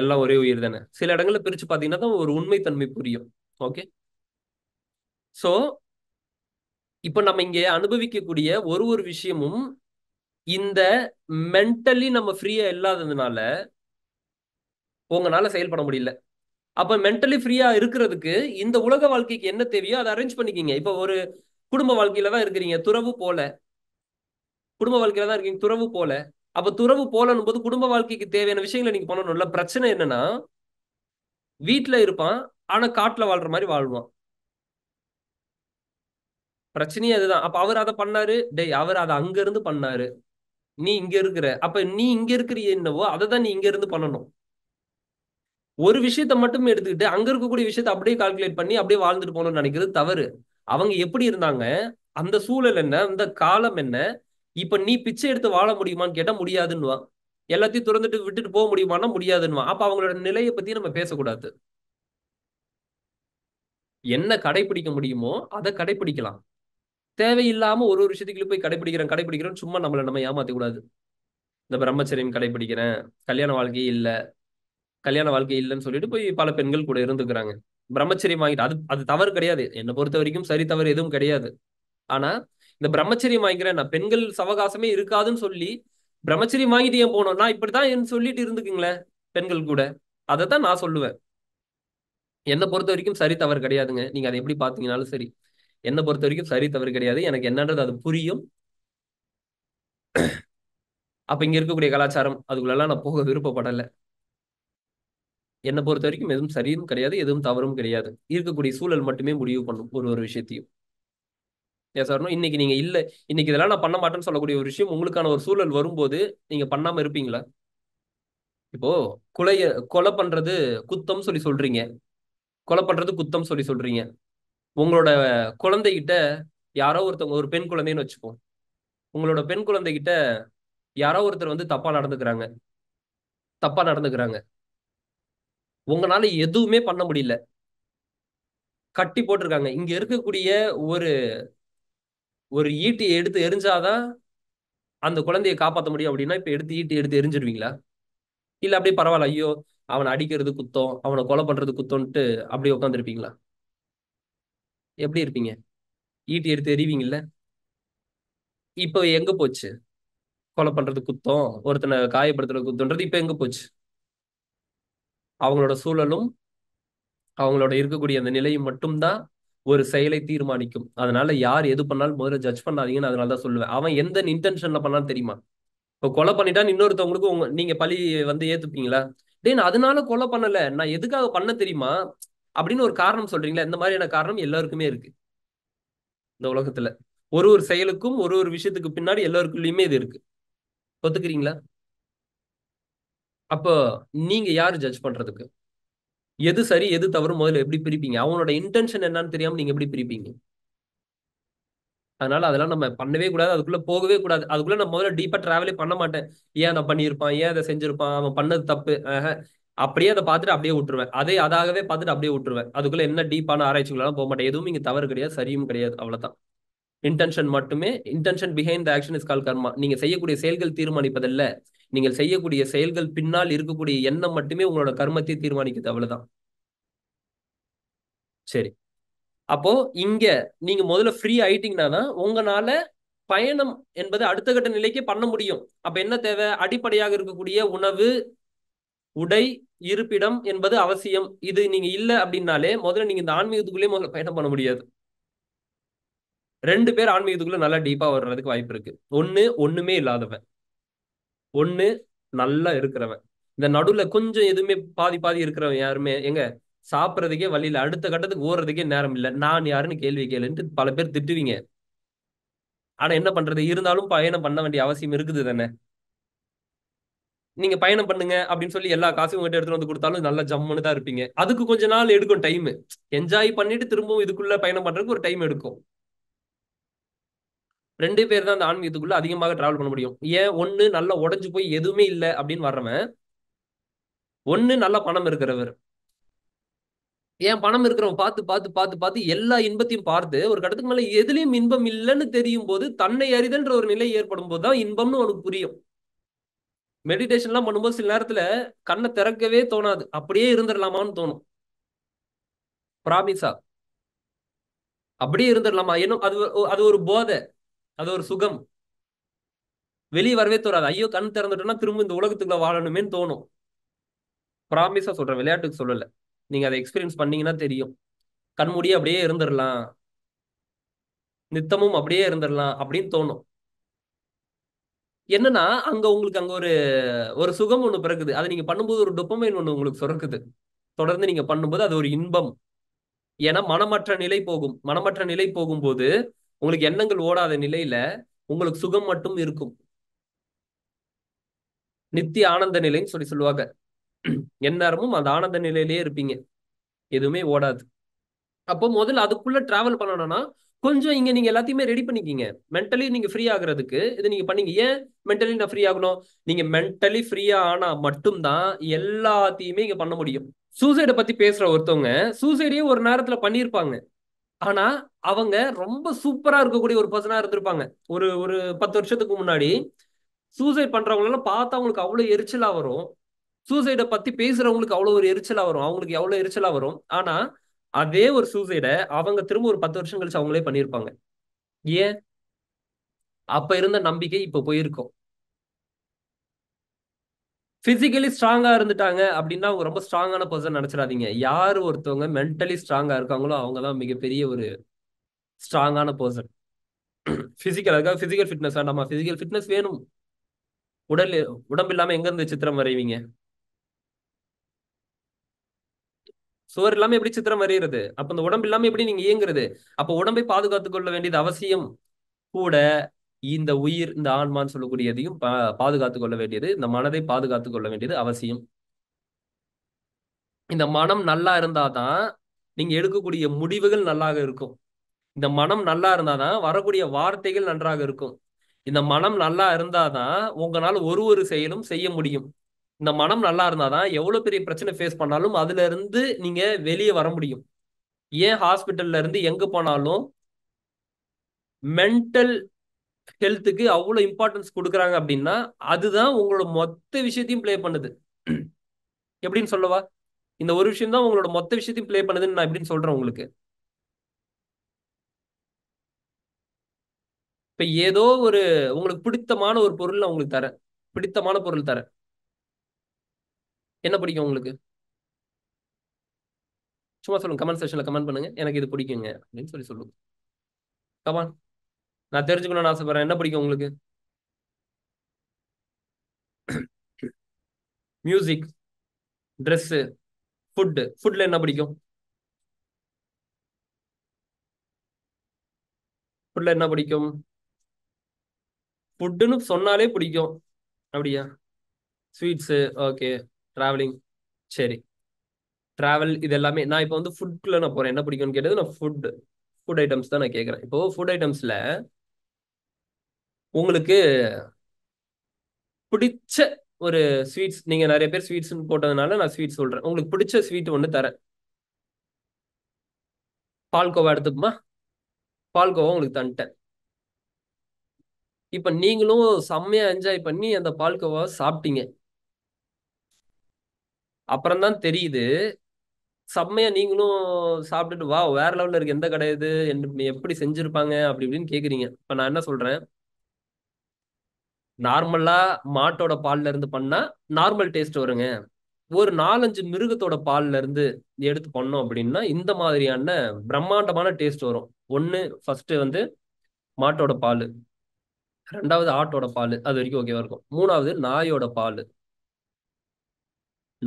எல்லாம் ஒரே உயிர் தானே சில இடங்களில் பிரிச்சு பார்த்தீங்கன்னா தான் ஒரு உண்மைத்தன்மை புரியும் ஓகே ஸோ இப்போ நம்ம இங்கே அனுபவிக்கக்கூடிய ஒரு ஒரு விஷயமும் இந்த மென்டலி நம்ம ஃப்ரீயா இல்லாததுனால உங்களால செயல்பட முடியல அப்ப மென்டலி ஃப்ரீயா இருக்கிறதுக்கு இந்த உலக வாழ்க்கைக்கு என்ன தேவையோ அதை அரேஞ்ச் பண்ணிக்கிங்க இப்ப ஒரு குடும்ப வாழ்க்கையில தான் இருக்கிறீங்க துறவு போல குடும்ப வாழ்க்கையில தான் இருக்கீங்க துறவு போல அப்ப துறவு போலன்னும் போது குடும்ப வாழ்க்கைக்கு தேவையான விஷயங்களை நீங்க பண்ணணும்ல பிரச்சனை என்னன்னா வீட்டுல இருப்பான் ஆனா காட்டுல வாழ்ற மாதிரி வாழ்வான் பிரச்சனையே அதுதான் அப்ப அவர் அதை பண்ணாரு டேய் அவர் அதை அங்க இருந்து பண்ணாரு நீ இங்க இருக்கிற அப்ப நீ இங்க இருக்கிற என்னவோ அதை தான் நீ இங்க இருந்து பண்ணணும் ஒரு விஷயத்த மட்டும் எடுத்துக்கிட்டு அங்க இருக்கக்கூடிய விஷயத்த அப்படியே கால்குலேட் பண்ணி அப்படியே வாழ்ந்துட்டு போகணும்னு நினைக்கிறது தவறு அவங்க எப்படி இருந்தாங்க அந்த சூழல் என்ன அந்த காலம் என்ன இப்ப நீ பிச்சை எடுத்து வாழ முடியுமான்னு கேட்டா முடியாதுன்னுவான் எல்லாத்தையும் திறந்துட்டு விட்டுட்டு போக முடியுமானா முடியாதுன்னுவான் அப்ப அவங்களோட நிலையை பத்தி நம்ம பேசக்கூடாது என்ன கடைபிடிக்க முடியுமோ அதை கடைபிடிக்கலாம் தேவையில்லாம ஒரு ஒரு விஷயத்துக்குள்ள போய் கடைபிடிக்கிறேன் கடைபிடிக்கிறோம் சும்மா நம்மளை நம்ம ஏமாத்த கூடாது இந்த பிரம்மச்சரியம் கடைபிடிக்கிறேன் கல்யாண வாழ்க்கையே இல்லை கல்யாண வாழ்க்கை இல்லைன்னு சொல்லிட்டு போய் பல பெண்கள் கூட இருந்துக்கிறாங்க பிரம்மச்சரியம் வாங்கிட்டு அது அது தவறு கிடையாது என்னை பொறுத்த வரைக்கும் சரி தவறு எதுவும் கிடையாது ஆனா இந்த பிரம்மச்சரியம் வாங்கிக்கிறேன் நான் பெண்கள் சவகாசமே இருக்காதுன்னு சொல்லி பிரம்மச்சரியம் வாங்கிட்டு ஏன் போனோம் நான் இப்படிதான் சொல்லிட்டு இருந்துக்குங்களேன் பெண்கள் கூட அதை தான் நான் சொல்லுவேன் என்னை பொறுத்த வரைக்கும் சரி தவறு கிடையாதுங்க நீங்க அதை எப்படி பாத்தீங்கன்னாலும் சரி என்னை பொறுத்த வரைக்கும் சரி தவறு கிடையாது எனக்கு என்னன்றது அது புரியும் அப்ப இங்க இருக்கக்கூடிய கலாச்சாரம் அதுக்குள்ளெல்லாம் நான் போக விருப்பப்படலை என்னை பொறுத்த வரைக்கும் எதுவும் சரியும் கிடையாது எதுவும் தவறும் கிடையாது இருக்கக்கூடிய சூழல் மட்டுமே முடிவு பண்ணும் ஒரு ஒரு விஷயத்தையும் ஏன் சார் இன்னைக்கு நீங்க இல்லை இன்னைக்கு இதெல்லாம் நான் பண்ண மாட்டேன்னு சொல்லக்கூடிய ஒரு விஷயம் உங்களுக்கான ஒரு சூழல் வரும்போது நீங்க பண்ணாம இருப்பீங்களா இப்போ கொலைய கொலை பண்றது குத்தம் சொல்லி சொல்றீங்க கொலை பண்றது குத்தம் சொல்லி சொல்றீங்க உங்களோட குழந்தைகிட்ட யாரோ ஒருத்தவங்க ஒரு பெண் குழந்தைன்னு வச்சுப்போம் உங்களோட பெண் குழந்தைகிட்ட யாரோ ஒருத்தர் வந்து தப்பா நடந்துக்கிறாங்க தப்பா நடந்துக்கிறாங்க உங்களால எதுவுமே பண்ண முடியல கட்டி போட்டிருக்காங்க இங்க இருக்கக்கூடிய ஒரு ஒரு ஈட்டி எடுத்து எரிஞ்சாதான் அந்த குழந்தைய காப்பாற்ற முடியும் அப்படின்னா இப்ப எடுத்து ஈட்டி எடுத்து எரிஞ்சிருவீங்களா இல்ல அப்படியே பரவாயில்ல ஐயோ அவனை அடிக்கிறது குத்தம் அவனை கொலை பண்றது குத்தம்ட்டு அப்படியே உட்காந்துருப்பீங்களா எப்படி இருப்பீங்க ஈட்டி எடுத்து எறிவீங்கல்ல இப்போ எங்க போச்சு கொலை பண்றது குத்தம் ஒருத்தனை காயப்படுத்துறது குத்தம்ன்றது இப்போ எங்க போச்சு அவங்களோட சூழலும் அவங்களோட இருக்கக்கூடிய அந்த நிலையும் மட்டும்தான் ஒரு செயலை தீர்மானிக்கும் அதனால யார் எது பண்ணாலும் முதல்ல ஜட்ஜ் பண்ணாதீங்கன்னு அதனால தான் சொல்லுவேன் அவன் எந்த இன்டென்ஷன்ல பண்ணான்னு தெரியுமா இப்போ கொலை பண்ணிட்டா இன்னொருத்தவங்களுக்கு உங்க நீங்க பழி வந்து ஏத்துப்பீங்களா டேன் அதனால கொலை பண்ணல நான் எதுக்காக பண்ண தெரியுமா அப்படின்னு ஒரு காரணம் சொல்றீங்களா இந்த மாதிரியான காரணம் எல்லாருக்குமே இருக்கு இந்த உலகத்துல ஒரு ஒரு செயலுக்கும் ஒரு ஒரு விஷயத்துக்கு பின்னாடி எல்லாருக்குள்ளயுமே இது இருக்கு ஒத்துக்கிறீங்களா அப்போ நீங்க யார் ஜட்ஜ் பண்றதுக்கு எது சரி எது தவறு முதல்ல எப்படி பிரிப்பீங்க அவனோட இன்டென்ஷன் என்னன்னு தெரியாம நீங்க எப்படி பிரிப்பீங்க அதனால அதெல்லாம் நம்ம பண்ணவே கூடாது அதுக்குள்ள போகவே கூடாது அதுக்குள்ள நம்ம முதல்ல டீப்பா டிராவலே பண்ண மாட்டேன் ஏன் அதை பண்ணியிருப்பான் ஏன் அதை செஞ்சிருப்பான் அவன் பண்ணது தப்பு அப்படியே அதை பார்த்துட்டு அப்படியே விட்டுருவேன் அதே அதாகவே பார்த்துட்டு அப்படியே விட்டுருவேன் அதுக்குள்ள என்ன டீப்பான ஆராய்ச்சிகளெல்லாம் போக மாட்டேன் எதுவும் இங்கே தவறு கிடையாது சரியும் கிடையாது அவ்வளோதான் இன்டென்ஷன் மட்டுமே intention behind the action is call karma நீங்கள் செய்யக்கூடிய செயல்கள் தீர்மானிப்பதில்ல நீங்கள் செய்யக்கூடிய செயல்கள் பின்னால் இருக்கக்கூடிய எண்ணம் மட்டுமே உங்களோட கர்மத்தை தீர்மானிக்குது அவ்வளோதான் சரி அப்போ இங்க நீங்க முதல்ல ஃப்ரீ ஆயிட்டீங்கன்னா உங்களால பயணம் என்பது அடுத்த கட்ட நிலைக்கு பண்ண முடியும் அப்ப என்ன தேவை அடிப்படையாக இருக்கக்கூடிய உணவு உடை இருப்பிடம் என்பது அவசியம் இது நீங்க இல்ல அப்படின்னாலே முதல்ல நீங்க இந்த ஆன்மீகத்துக்குள்ளே முதல்ல பயணம் பண்ண முடியாது ரெண்டு பேர் ஆன்மீகத்துக்குள்ள நல்லா டீப்பா வர்றதுக்கு வாய்ப்பு இருக்கு ஒண்ணு ஒண்ணுமே இல்லாதவன் ஒண்ணு நல்லா இருக்கிறவன் இந்த நடுவுல கொஞ்சம் எதுவுமே பாதி பாதி இருக்கிறவன் யாருமே எங்க சாப்பிட்றதுக்கே வழியில அடுத்த கட்டத்துக்கு ஓடுறதுக்கே நேரம் இல்லை நான் யாருன்னு கேள்வி கேளுன்ட்டு பல பேர் திட்டுவீங்க ஆனா என்ன பண்றது இருந்தாலும் பயணம் பண்ண வேண்டிய அவசியம் இருக்குது தானே நீங்க பயணம் பண்ணுங்க அப்படின்னு சொல்லி எல்லா காசும் உங்ககிட்ட எடுத்து வந்து கொடுத்தாலும் நல்லா ஜம்முன்னு தான் இருப்பீங்க அதுக்கு கொஞ்ச நாள் எடுக்கும் டைம் என்ஜாய் பண்ணிட்டு திரும்பவும் இதுக்குள்ள பயணம் பண்றதுக்கு ஒரு டைம் எடுக்கும் ரெண்டு பேர் தான் அந்த ஆன்மீகத்துக்குள்ள அதிகமாக டிராவல் பண்ண முடியும் ஏன் ஒன்னு நல்லா உடஞ்சு போய் எதுவுமே இல்லை அப்படின்னு வர்றவன் ஒண்ணு நல்லா பணம் இருக்கிறவர் ஏன் பணம் இருக்கிறவன் பார்த்து பார்த்து பார்த்து பார்த்து எல்லா இன்பத்தையும் பார்த்து ஒரு கட்டத்துக்கு மேல எதுலயும் இன்பம் இல்லைன்னு தெரியும் போது தன்னை அறிதன்ற ஒரு நிலை ஏற்படும் போதுதான் இன்பம்னு உனக்கு புரியும் மெடிடேஷன்லாம் பண்ணும்போது சில நேரத்துல கண்ணை திறக்கவே தோணாது அப்படியே இருந்துடலாமான்னு தோணும் பிராமிசா அப்படியே இருந்துடலாமா ஏன்னா அது அது ஒரு போதை அது ஒரு சுகம் வெளியே வரவே தோறாது ஐயோ கண் திறந்துட்டோம்னா திரும்ப இந்த உலகத்துக்குள்ள வாழணுமே தோணும் ப்ராமிஸா சொல்றேன் விளையாட்டுக்கு சொல்லல நீங்க அதை எக்ஸ்பீரியன்ஸ் பண்ணீங்கன்னா தெரியும் கண்மூடியே அப்படியே இருந்துடலாம் நித்தமும் அப்படியே இருந்துடலாம் அப்படின்னு தோணும் என்னன்னா அங்க உங்களுக்கு அங்க ஒரு ஒரு சுகம் ஒண்ணு பிறக்குது அதை நீங்க பண்ணும்போது ஒரு டொப்பமைன் ஒண்ணு உங்களுக்கு சுரக்குது தொடர்ந்து நீங்க பண்ணும்போது அது ஒரு இன்பம் ஏன்னா மனமற்ற நிலை போகும் மனமற்ற நிலை போகும்போது உங்களுக்கு எண்ணங்கள் ஓடாத நிலையில உங்களுக்கு சுகம் மட்டும் இருக்கும் நித்திய ஆனந்த நிலைன்னு சொல்லி சொல்லுவாங்க எந்நேரமும் அந்த ஆனந்த நிலையிலேயே இருப்பீங்க எதுவுமே ஓடாது அப்போ முதல்ல அதுக்குள்ள டிராவல் பண்ணணும்னா கொஞ்சம் இங்க நீங்க எல்லாத்தையுமே ரெடி பண்ணிக்கிங்க மென்டலி நீங்க ஃப்ரீ ஆகுறதுக்கு இதை நீங்க பண்ணீங்க ஏன் மென்டலி நான் ஃப்ரீ ஆகணும் நீங்க மென்டலி ஃப்ரீயா ஆனா மட்டும்தான் எல்லாத்தையுமே இங்க பண்ண முடியும் சூசைடை பத்தி பேசுற ஒருத்தவங்க சூசைடையே ஒரு நேரத்துல பண்ணியிருப்பாங்க ஆனா அவங்க ரொம்ப சூப்பரா இருக்கக்கூடிய ஒரு பர்சனா இருந்திருப்பாங்க ஒரு ஒரு பத்து வருஷத்துக்கு முன்னாடி சூசைட் பண்றவங்களெல்லாம் பார்த்தா அவங்களுக்கு அவ்வளவு எரிச்சலா வரும் சூசைடை பத்தி பேசுறவங்களுக்கு அவ்வளவு ஒரு எரிச்சலா வரும் அவங்களுக்கு எவ்வளவு எரிச்சலா வரும் ஆனா அதே ஒரு சூசைட அவங்க திரும்ப ஒரு பத்து வருஷம் கழிச்சு அவங்களே பண்ணியிருப்பாங்க ஏன் அப்ப இருந்த நம்பிக்கை இப்ப போயிருக்கோம் பிசிக்கலி ஸ்ட்ராங்கா இருந்துட்டாங்க அப்படின்னா அவங்க ரொம்ப ஸ்ட்ராங்கான பர்சன் நினைச்சிடாதீங்க யார் ஒருத்தவங்க மென்டலி ஸ்ட்ராங்கா இருக்காங்களோ அவங்க தான் மிகப்பெரிய ஒரு ஸ்ட்ராங்கான பர்சன் பிசிக்கல் அதுக்காக பிசிக்கல் ஃபிட்னஸ் வேண்டாமா பிசிக்கல் ஃபிட்னஸ் வேணும் உடல் உடம்பு இல்லாம எங்க இருந்து சித்திரம் வரைவீங்க சுவர் இல்லாம எப்படி சித்திரம் வரைகிறது அப்ப இந்த உடம்பு இல்லாம எப்படி நீங்க இயங்குறது அப்ப உடம்பை பாதுகாத்து கொள்ள வேண்டியது அவசியம் கூட இந்த உயிர் இந்த ஆன்மான்னு சொல்லக்கூடியதையும் பாதுகாத்து கொள்ள வேண்டியது இந்த மனதை பாதுகாத்து கொள்ள வேண்டியது அவசியம் இந்த மனம் நல்லா இருந்தாதான் நீங்க எடுக்கக்கூடிய முடிவுகள் நல்லாக இருக்கும் இந்த மனம் நல்லா இருந்தாதான் வரக்கூடிய வார்த்தைகள் நன்றாக இருக்கும் இந்த மனம் நல்லா இருந்தாதான் உங்களால் ஒரு ஒரு செயலும் செய்ய முடியும் இந்த மனம் நல்லா இருந்தாதான் எவ்வளவு பெரிய பிரச்சனை ஃபேஸ் பண்ணாலும் அதுல இருந்து நீங்க வெளியே வர முடியும் ஏன் ஹாஸ்பிட்டல்ல இருந்து எங்க போனாலும் மென்டல் ஹெல்த்துக்கு அவ்வளோ இம்பார்ட்டன்ஸ் கொடுக்குறாங்க அப்படின்னா அதுதான் உங்களோட மொத்த விஷயத்தையும் பிளே பண்ணுது எப்படின்னு சொல்லவா இந்த ஒரு விஷயம் தான் உங்களோட மொத்த விஷயத்தையும் பிளே பண்ணுதுன்னு நான் எப்படின்னு சொல்றேன் உங்களுக்கு இப்போ ஏதோ ஒரு உங்களுக்கு பிடித்தமான ஒரு பொருள் நான் உங்களுக்கு தரேன் பிடித்தமான பொருள் தரேன் என்ன பிடிக்கும் உங்களுக்கு சும்மா சொல்லுங்க கமெண்ட் செக்ஷனில் கமெண்ட் பண்ணுங்க எனக்கு இது பிடிக்குங்க அப்படின்னு சொல்லி சொல்லுங்க கமான் நான் தெரிஞ்சுக்கணும்னு ஆசைப்படுறேன் என்ன பிடிக்கும் உங்களுக்கு மியூசிக் ட்ரெஸ்ஸு ஃபுட்டு ஃபுட்டில் என்ன பிடிக்கும் ஃபுட்டில் என்ன பிடிக்கும் ஃபுட்டுன்னு சொன்னாலே பிடிக்கும் அப்படியா ஸ்வீட்ஸு ஓகே ட்ராவலிங் சரி ட்ராவல் இது எல்லாமே நான் இப்போ வந்து ஃபுட்குள்ள நான் போகிறேன் என்ன பிடிக்கும்னு கேட்டது நான் ஃபுட் ஃபுட் ஐட்டம்ஸ் தான் நான் கேட்குறேன் இப்போ ஃபுட் ஐட்டம்ஸில் உங்களுக்கு பிடிச்ச ஒரு ஸ்வீட்ஸ் நீங்கள் நிறைய பேர் ஸ்வீட்ஸ்னு போட்டதுனால நான் ஸ்வீட் சொல்கிறேன் உங்களுக்கு பிடிச்ச ஸ்வீட் ஒன்று தரேன் பால்கோவா எடுத்துக்குமா பால்கோவா உங்களுக்கு தந்துட்டேன் இப்போ நீங்களும் செம்மையாக என்ஜாய் பண்ணி அந்த பால்கோவாவை சாப்பிட்டீங்க அப்புறம் தான் தெரியுது செம்மையா நீங்களும் சாப்பிட்டுட்டு வா வேற லெவல்ல இருக்கு எந்த கடை இது என்ன- எப்படி செஞ்சிருப்பாங்க அப்படி இப்படின்னு கேக்குறீங்க இப்ப நான் என்ன சொல்றேன் நார்மலா மாட்டோட பால்ல இருந்து பண்ணா நார்மல் டேஸ்ட் வருங்க ஒரு நாலஞ்சு மிருகத்தோட பால்ல இருந்து எடுத்து பண்ணோம் அப்படின்னா இந்த மாதிரியான பிரம்மாண்டமான டேஸ்ட் வரும் ஒண்ணு ஃபர்ஸ்ட் வந்து மாட்டோட பால் ரெண்டாவது ஆட்டோட பால் அது வரைக்கும் ஓகேவா இருக்கும் மூணாவது நாயோட பால்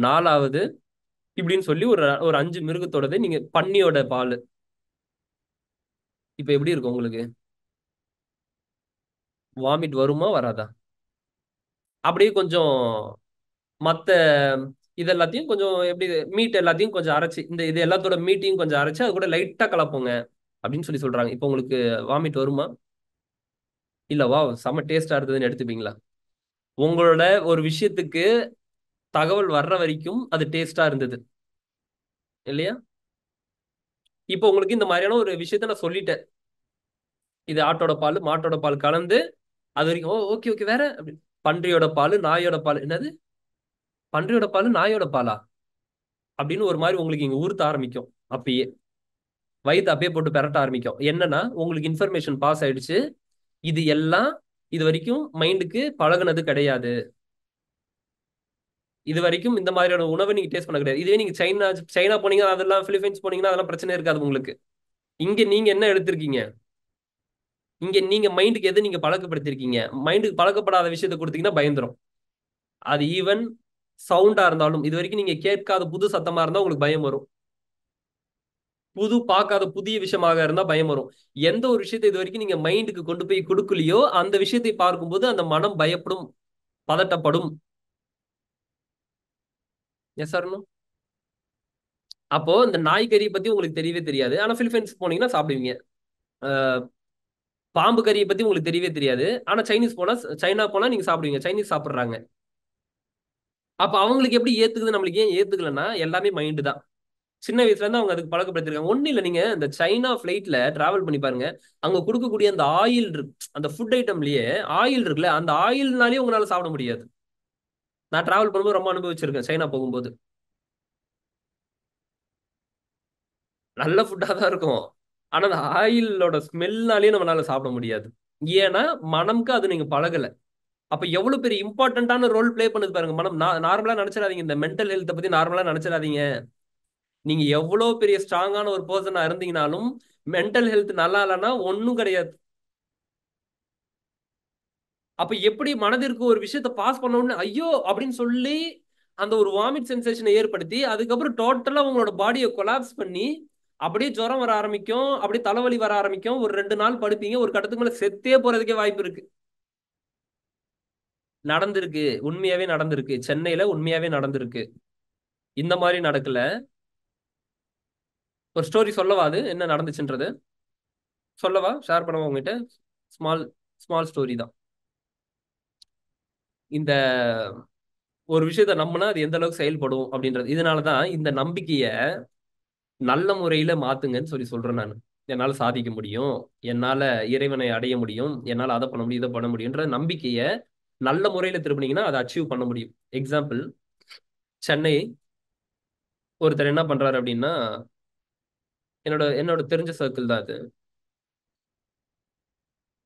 நாலாவது இப்படின்னு சொல்லி ஒரு ஒரு அஞ்சு மிருகத்தோடது நீங்க பன்னியோட பால் இப்ப எப்படி இருக்கும் உங்களுக்கு வாமிட் வருமா வராதா அப்படியே கொஞ்சம் மற்ற இது எல்லாத்தையும் கொஞ்சம் எப்படி மீட் எல்லாத்தையும் கொஞ்சம் அரைச்சி இந்த இது எல்லாத்தோட மீட்டையும் கொஞ்சம் அரைச்சி அது கூட லைட்டா கலப்போங்க அப்படின்னு சொல்லி சொல்றாங்க இப்போ உங்களுக்கு வாமிட் வருமா இல்ல வா செம டேஸ்டா இருந்ததுன்னு எடுத்துப்பீங்களா உங்களோட ஒரு விஷயத்துக்கு தகவல் வர்ற வரைக்கும் அது டேஸ்டா இருந்தது இல்லையா இப்போ உங்களுக்கு இந்த மாதிரியான ஒரு விஷயத்த நான் சொல்லிட்டேன் இது ஆட்டோட பால் மாட்டோட பால் கலந்து அது வரைக்கும் ஓ ஓகே ஓகே வேற பன்றியோட பால் நாயோட பால் என்னது பன்றியோட பால் நாயோட பாலா அப்படின்னு ஒரு மாதிரி உங்களுக்கு இங்கே ஊர்த்த ஆரம்பிக்கும் அப்பயே வயிற்று அப்பயே போட்டு பெரட்ட ஆரம்பிக்கும் என்னன்னா உங்களுக்கு இன்ஃபர்மேஷன் பாஸ் ஆயிடுச்சு இது எல்லாம் இது வரைக்கும் மைண்டுக்கு பழகுனது கிடையாது இது வரைக்கும் இந்த மாதிரியான உணவை நீங்க டேஸ்ட் பண்ண கிடையாது இதுவே நீங்க சைனா சைனா போனீங்கன்னா அதெல்லாம் பிலிப்பைன்ஸ் போனீங்கன்னா அதெல்லாம் பிரச்சனை இருக்காது உங்களுக்கு இங்க நீங்க என்ன எடுத்திருக்கீங்க இங்க நீங்க மைண்டுக்கு எது நீங்க பழக்கப்படுத்திருக்கீங்க மைண்டுக்கு பழக்கப்படாத விஷயத்த கொடுத்தீங்கன்னா பயந்துரும் அது ஈவன் சவுண்டா இருந்தாலும் இது வரைக்கும் நீங்க கேட்காத புது சத்தமா இருந்தா உங்களுக்கு பயம் வரும் புது பார்க்காத புதிய விஷயமாக இருந்தா பயம் வரும் எந்த ஒரு விஷயத்தை இது வரைக்கும் நீங்க மைண்டுக்கு கொண்டு போய் கொடுக்கலையோ அந்த விஷயத்தை பார்க்கும்போது அந்த மனம் பயப்படும் பதட்டப்படும் எஸ் ஆர்னோ அப்போ இந்த நாய் கறி பத்தி உங்களுக்கு தெரியவே தெரியாது ஆனா பிலிப்பைன்ஸ் போனீங்கன்னா சாப்பிடுவீங்க பாம்பு கறியை பத்தி உங்களுக்கு தெரியவே தெரியாது ஆனா சைனீஸ் போனா சைனா போனா நீங்க சாப்பிடுவீங்க சைனீஸ் சாப்பிட்றாங்க அப்ப அவங்களுக்கு எப்படி ஏத்துக்குது நம்மளுக்கு ஏன் ஏத்துக்கலன்னா எல்லாமே மைண்டு தான் சின்ன வயசுல இருந்து அவங்க அதுக்கு பழக்கப்படுத்திருக்காங்க ஒன்றும் இல்லை நீங்க இந்த சைனா பிளைட்ல டிராவல் பண்ணி பாருங்க அங்க கொடுக்கக்கூடிய அந்த ஆயில் அந்த ஃபுட் ஐட்டம்லயே ஆயில் இருக்குல்ல அந்த ஆயில்னாலே உங்களால சாப்பிட முடியாது நான் டிராவல் பண்ணும்போது ரொம்ப அனுபவிச்சிருக்கேன் சைனா போகும்போது நல்ல ஃபுட்டாக தான் இருக்கும் ஆனால் அந்த ஆயிலோட ஸ்மெல்னாலேயே நம்மளால சாப்பிட முடியாது ஏன்னா மனம்க்கு அது நீங்கள் பழகலை அப்போ எவ்வளோ பெரிய இம்பார்ட்டண்ட்டான ரோல் ப்ளே பண்ணுது பாருங்க மனம் நான் நார்மலாக நினச்சிடாதீங்க இந்த மென்டல் ஹெல்த்தை பற்றி நார்மலாக நினச்சிடாதீங்க நீங்கள் எவ்வளோ பெரிய ஸ்ட்ராங்கான ஒரு பர்சனாக இருந்தீங்கனாலும் மென்டல் ஹெல்த் நல்லா இல்லைன்னா ஒன்றும் கிடையாது அப்ப எப்படி மனதிற்கு ஒரு விஷயத்த பாஸ் பண்ணோம்னு ஐயோ அப்படின்னு சொல்லி அந்த ஒரு வாமிட் சென்சேஷனை ஏற்படுத்தி அதுக்கப்புறம் டோட்டலா உங்களோட பாடியை கொலாப்ஸ் பண்ணி அப்படியே ஜுரம் வர ஆரம்பிக்கும் அப்படியே தலைவலி வர ஆரம்பிக்கும் ஒரு ரெண்டு நாள் படுப்பீங்க ஒரு கட்டத்துக்கு மேல செத்தே போறதுக்கே வாய்ப்பு இருக்கு நடந்திருக்கு உண்மையாவே நடந்திருக்கு சென்னையில உண்மையாவே நடந்திருக்கு இந்த மாதிரி நடக்கல ஒரு ஸ்டோரி சொல்லவா அது என்ன நடந்துச்சுன்றது சொல்லவா ஷேர் பண்ணவா உங்ககிட்ட ஸ்மால் ஸ்மால் ஸ்டோரி தான் இந்த ஒரு விஷயத்த நம்பினா அது எந்த அளவுக்கு செயல்படும் அப்படின்றது இதனால தான் இந்த நம்பிக்கைய நல்ல முறையில மாத்துங்கன்னு சொல்லி சொல்றேன் நான் என்னால சாதிக்க முடியும் என்னால இறைவனை அடைய முடியும் என்னால அதை பண்ண முடியும் இதை பண்ண முடியும்ன்ற நம்பிக்கைய நல்ல முறையில திருப்பினீங்கன்னா அதை அச்சீவ் பண்ண முடியும் எக்ஸாம்பிள் சென்னை ஒருத்தர் என்ன பண்றாரு அப்படின்னா என்னோட என்னோட தெரிஞ்ச சர்க்கிள் தான் அது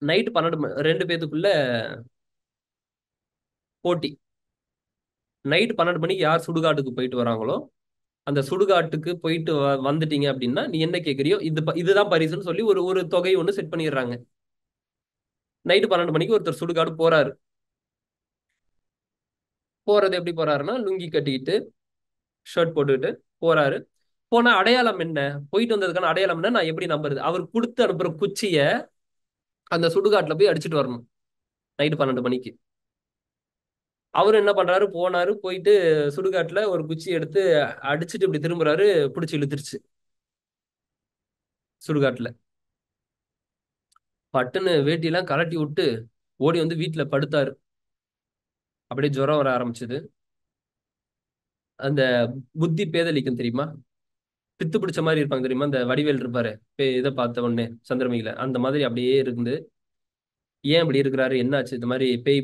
நைட்டு பன்னெண்டு ரெண்டு பேத்துக்குள்ள போட்டி நைட் பன்னெண்டு மணிக்கு யார் சுடுகாட்டுக்கு போயிட்டு வராங்களோ அந்த சுடுகாட்டுக்கு போயிட்டு வந்துட்டீங்க அப்படின்னா நீ என்ன கேட்குறியோ இது இதுதான் பரிசுன்னு சொல்லி ஒரு ஒரு தொகை ஒன்று செட் பண்ணிடுறாங்க நைட்டு பன்னெண்டு மணிக்கு ஒருத்தர் சுடுகாடு போறாரு போறது எப்படி போறாருன்னா லுங்கி கட்டிக்கிட்டு ஷர்ட் போட்டுக்கிட்டு போறாரு போனா அடையாளம் என்ன போயிட்டு வந்ததுக்கான அடையாளம் என்ன நான் எப்படி நம்புறது அவர் கொடுத்து அனுப்புற குச்சியை அந்த சுடுகாட்டில் போய் அடிச்சுட்டு வரணும் நைட்டு பன்னெண்டு மணிக்கு அவரும் என்ன பண்றாரு போனாரு போயிட்டு சுடுகாட்டுல ஒரு குச்சி எடுத்து அடிச்சுட்டு இப்படி திரும்புறாரு பிடிச்சி இழுத்துருச்சு சுடுகாட்டுல பட்டுன்னு வேட்டி எல்லாம் கலட்டி விட்டு ஓடி வந்து வீட்டுல படுத்தாரு அப்படியே ஜுரம் வர ஆரம்பிச்சது அந்த புத்தி பேதலிக்கும் தெரியுமா பித்து பிடிச்ச மாதிரி இருப்பாங்க தெரியுமா அந்த வடிவேல் இருப்பாரு இதை பார்த்த உடனே சந்திரமிகளை அந்த மாதிரி அப்படியே இருந்து ஏன் அப்படி இருக்கிறாரு என்னாச்சு இந்த மாதிரி பேய்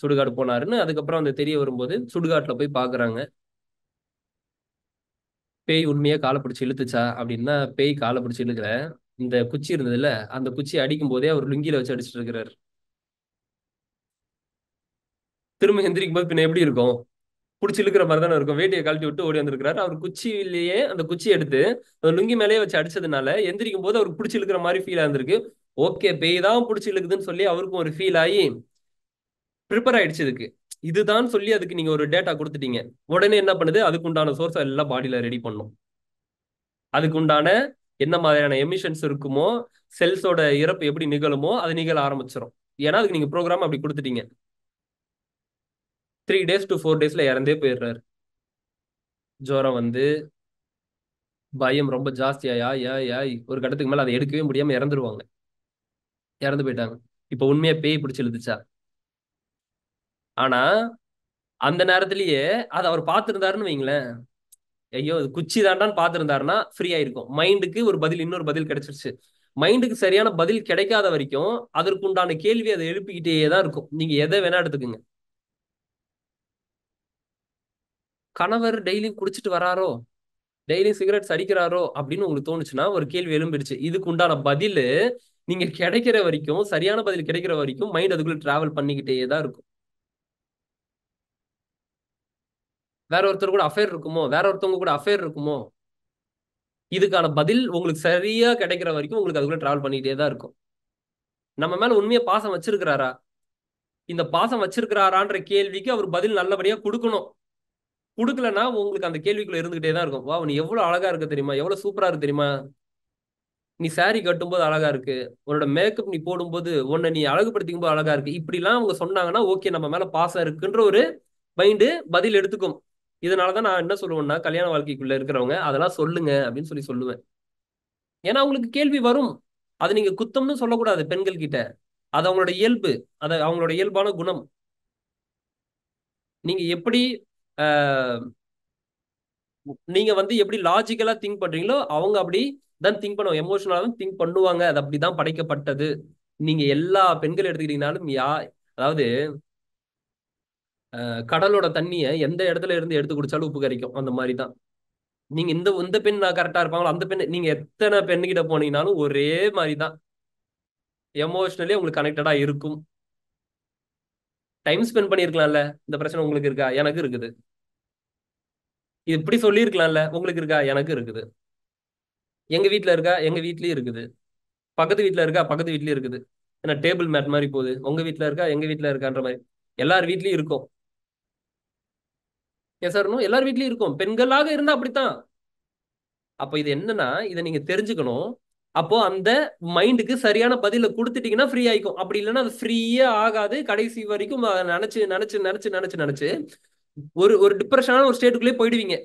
சுடுகாடு போனாருன்னு அதுக்கப்புறம் அந்த தெரிய வரும்போது சுடுகாட்டில் போய் பார்க்குறாங்க பேய் உண்மையாக காலை பிடிச்சி இழுத்துச்சா அப்படின்னா பேய் காலை பிடிச்சி இழுக்கிற இந்த குச்சி இருந்ததுல அந்த குச்சி அடிக்கும் போதே அவர் லுங்கியில வச்சு அடிச்சிட்டு இருக்கிறாரு திரும்ப எந்திரிக்கும் போது பின்ன எப்படி இருக்கும் பிடிச்சி இழுக்கிற மாதிரி தானே இருக்கும் வேட்டியை கழட்டி விட்டு ஓடி வந்திருக்கிறாரு அவர் குச்சியிலேயே அந்த குச்சி எடுத்து அந்த லுங்கி மேலேயே வச்சு அடிச்சதுனால எந்திரிக்கும் போது அவருக்கு பிடிச்சி இழுக்கிற மாதிரி ஃபீல் ஆயிருந்திருக்கு ஓகே பேய் தான் பிடிச்சி இழுக்குதுன்னு சொல்லி அவருக்கும் ஒரு ஃபீல் ஆகி ப்ரிப்பேர் ஆயிடுச்சு இதுக்கு இதுதான் சொல்லி அதுக்கு நீங்க ஒரு டேட்டா கொடுத்துட்டீங்க உடனே என்ன பண்ணுது அதுக்கு உண்டான சோர்ஸ் எல்லாம் பாடியில ரெடி பண்ணும் அதுக்கு உண்டான என்ன மாதிரியான எமிஷன்ஸ் இருக்குமோ செல்ஸோட இறப்பு எப்படி நிகழுமோ அது நிகழ ஆரம்பிச்சிடும் ஏன்னா அதுக்கு நீங்க ப்ரோக்ராம் அப்படி கொடுத்துட்டீங்க த்ரீ டேஸ் டு ஃபோர் டேஸ்ல இறந்தே போயிடுறாரு ஜோரம் வந்து பயம் ரொம்ப ஜாஸ்தியா யா யா யா ஒரு கட்டத்துக்கு மேல அதை எடுக்கவே முடியாம இறந்துருவாங்க இறந்து போயிட்டாங்க இப்போ உண்மையா பேய் பிடிச்சி எழுதுச்சா ஆனா அந்த நேரத்திலேயே அதை அவர் பார்த்துருந்தாருன்னு வைங்களேன் ஐயோ இது குச்சி தாண்டான்னு பார்த்துருந்தாருன்னா ஃப்ரீ ஆயிருக்கும் மைண்டுக்கு ஒரு பதில் இன்னொரு பதில் கிடைச்சிருச்சு மைண்டுக்கு சரியான பதில் கிடைக்காத வரைக்கும் அதற்குண்டான கேள்வி அதை எழுப்பிக்கிட்டே தான் இருக்கும் நீங்க எதை வேணா எடுத்துக்கோங்க கணவர் டெய்லியும் குடிச்சிட்டு வராரோ டெய்லியும் சிகரெட்ஸ் அடிக்கிறாரோ அப்படின்னு உங்களுக்கு தோணுச்சுன்னா ஒரு கேள்வி எழும்பிடுச்சு இதுக்கு உண்டான பதில் நீங்க கிடைக்கிற வரைக்கும் சரியான பதில் கிடைக்கிற வரைக்கும் மைண்ட் அதுக்குள்ள டிராவல் பண்ணிக்கிட்டே தான் இருக்கும் வேற ஒருத்தர் கூட அஃபேர் இருக்குமோ வேற ஒருத்தவங்க கூட அஃபேர் இருக்குமோ இதுக்கான பதில் உங்களுக்கு சரியா கிடைக்கிற வரைக்கும் உங்களுக்கு அதுக்குள்ள டிராவல் பண்ணிக்கிட்டே தான் இருக்கும் நம்ம மேல உண்மையா பாசம் வச்சிருக்கிறாரா இந்த பாசம் வச்சிருக்கிறாரான்ற கேள்விக்கு அவர் பதில் நல்லபடியா கொடுக்கணும் கொடுக்கலன்னா உங்களுக்கு அந்த கேள்விக்குள்ள இருந்துகிட்டே தான் இருக்கும் வா நீ எவ்வளவு அழகா இருக்க தெரியுமா எவ்வளவு சூப்பரா இருக்கு தெரியுமா நீ சாரி கட்டும்போது அழகா இருக்கு உன்னோட மேக்கப் நீ போடும்போது உன்னை நீ அழகுபடுத்திக்கும் போது அழகா இருக்கு இப்படிலாம் அவங்க சொன்னாங்கன்னா ஓகே நம்ம மேல பாசம் இருக்குன்ற ஒரு மைண்டு பதில் எடுத்துக்கும் இதனாலதான் தான் நான் என்ன சொல்லுவேன்னா கல்யாண வாழ்க்கைக்குள்ள இருக்கிறவங்க அதெல்லாம் சொல்லுங்க அப்படின்னு சொல்லி சொல்லுவேன் ஏன்னா அவங்களுக்கு கேள்வி வரும் அது நீங்க குத்தம்னு சொல்லக்கூடாது பெண்கள் கிட்ட அது அவங்களோட இயல்பு அது அவங்களோட இயல்பான குணம் நீங்க எப்படி நீங்க வந்து எப்படி லாஜிக்கலா திங்க் பண்றீங்களோ அவங்க அப்படி தான் திங்க் பண்ணுவோம் எமோஷனலா தான் திங்க் பண்ணுவாங்க அது அப்படிதான் படைக்கப்பட்டது நீங்க எல்லா பெண்கள் எடுத்துக்கிட்டீங்கனாலும் யா அதாவது கடலோட தண்ணியை எந்த இடத்துல இருந்து எடுத்து குடிச்சாலும் உப்பு கரைக்கும் அந்த மாதிரி தான் நீங்க இந்த இந்த பெண் கரெக்டா இருப்பாங்களோ அந்த பெண் நீங்க எத்தனை பெண்ணுகிட்ட போனீங்கனாலும் ஒரே மாதிரி தான் எமோஷனலி உங்களுக்கு கனெக்டடா இருக்கும் டைம் ஸ்பெண்ட் பண்ணியிருக்கலாம்ல இந்த பிரச்சனை உங்களுக்கு இருக்கா எனக்கு இருக்குது இது இப்படி சொல்லியிருக்கலாம்ல உங்களுக்கு இருக்கா எனக்கு இருக்குது எங்க வீட்டுல இருக்கா எங்க வீட்லயும் இருக்குது பக்கத்து வீட்டுல இருக்கா பக்கத்து வீட்லயும் இருக்குது ஏன்னா டேபிள் மேட் மாதிரி போகுது உங்க வீட்டுல இருக்கா எங்க வீட்டுல இருக்கான்ற மாதிரி எல்லார் வீட்லயும் இருக்கும் எசரணும் எல்லார் வீட்லயும் இருக்கும் பெண்களாக இருந்தா அப்படித்தான் அப்ப இது என்னன்னா இதை நீங்க தெரிஞ்சுக்கணும் அப்போ அந்த மைண்டுக்கு சரியான பதில கொடுத்துட்டீங்கன்னா ஃப்ரீ ஆயிக்கும் அப்படி இல்லைன்னா அது ஃப்ரீயே ஆகாது கடைசி வரைக்கும் நினைச்சு நினைச்சு நினைச்சு நினைச்சு நினைச்சு ஒரு ஒரு டிப்ரெஷனான ஒரு ஸ்டேட்டுக்குள்ளேயே போயிடுவீங்க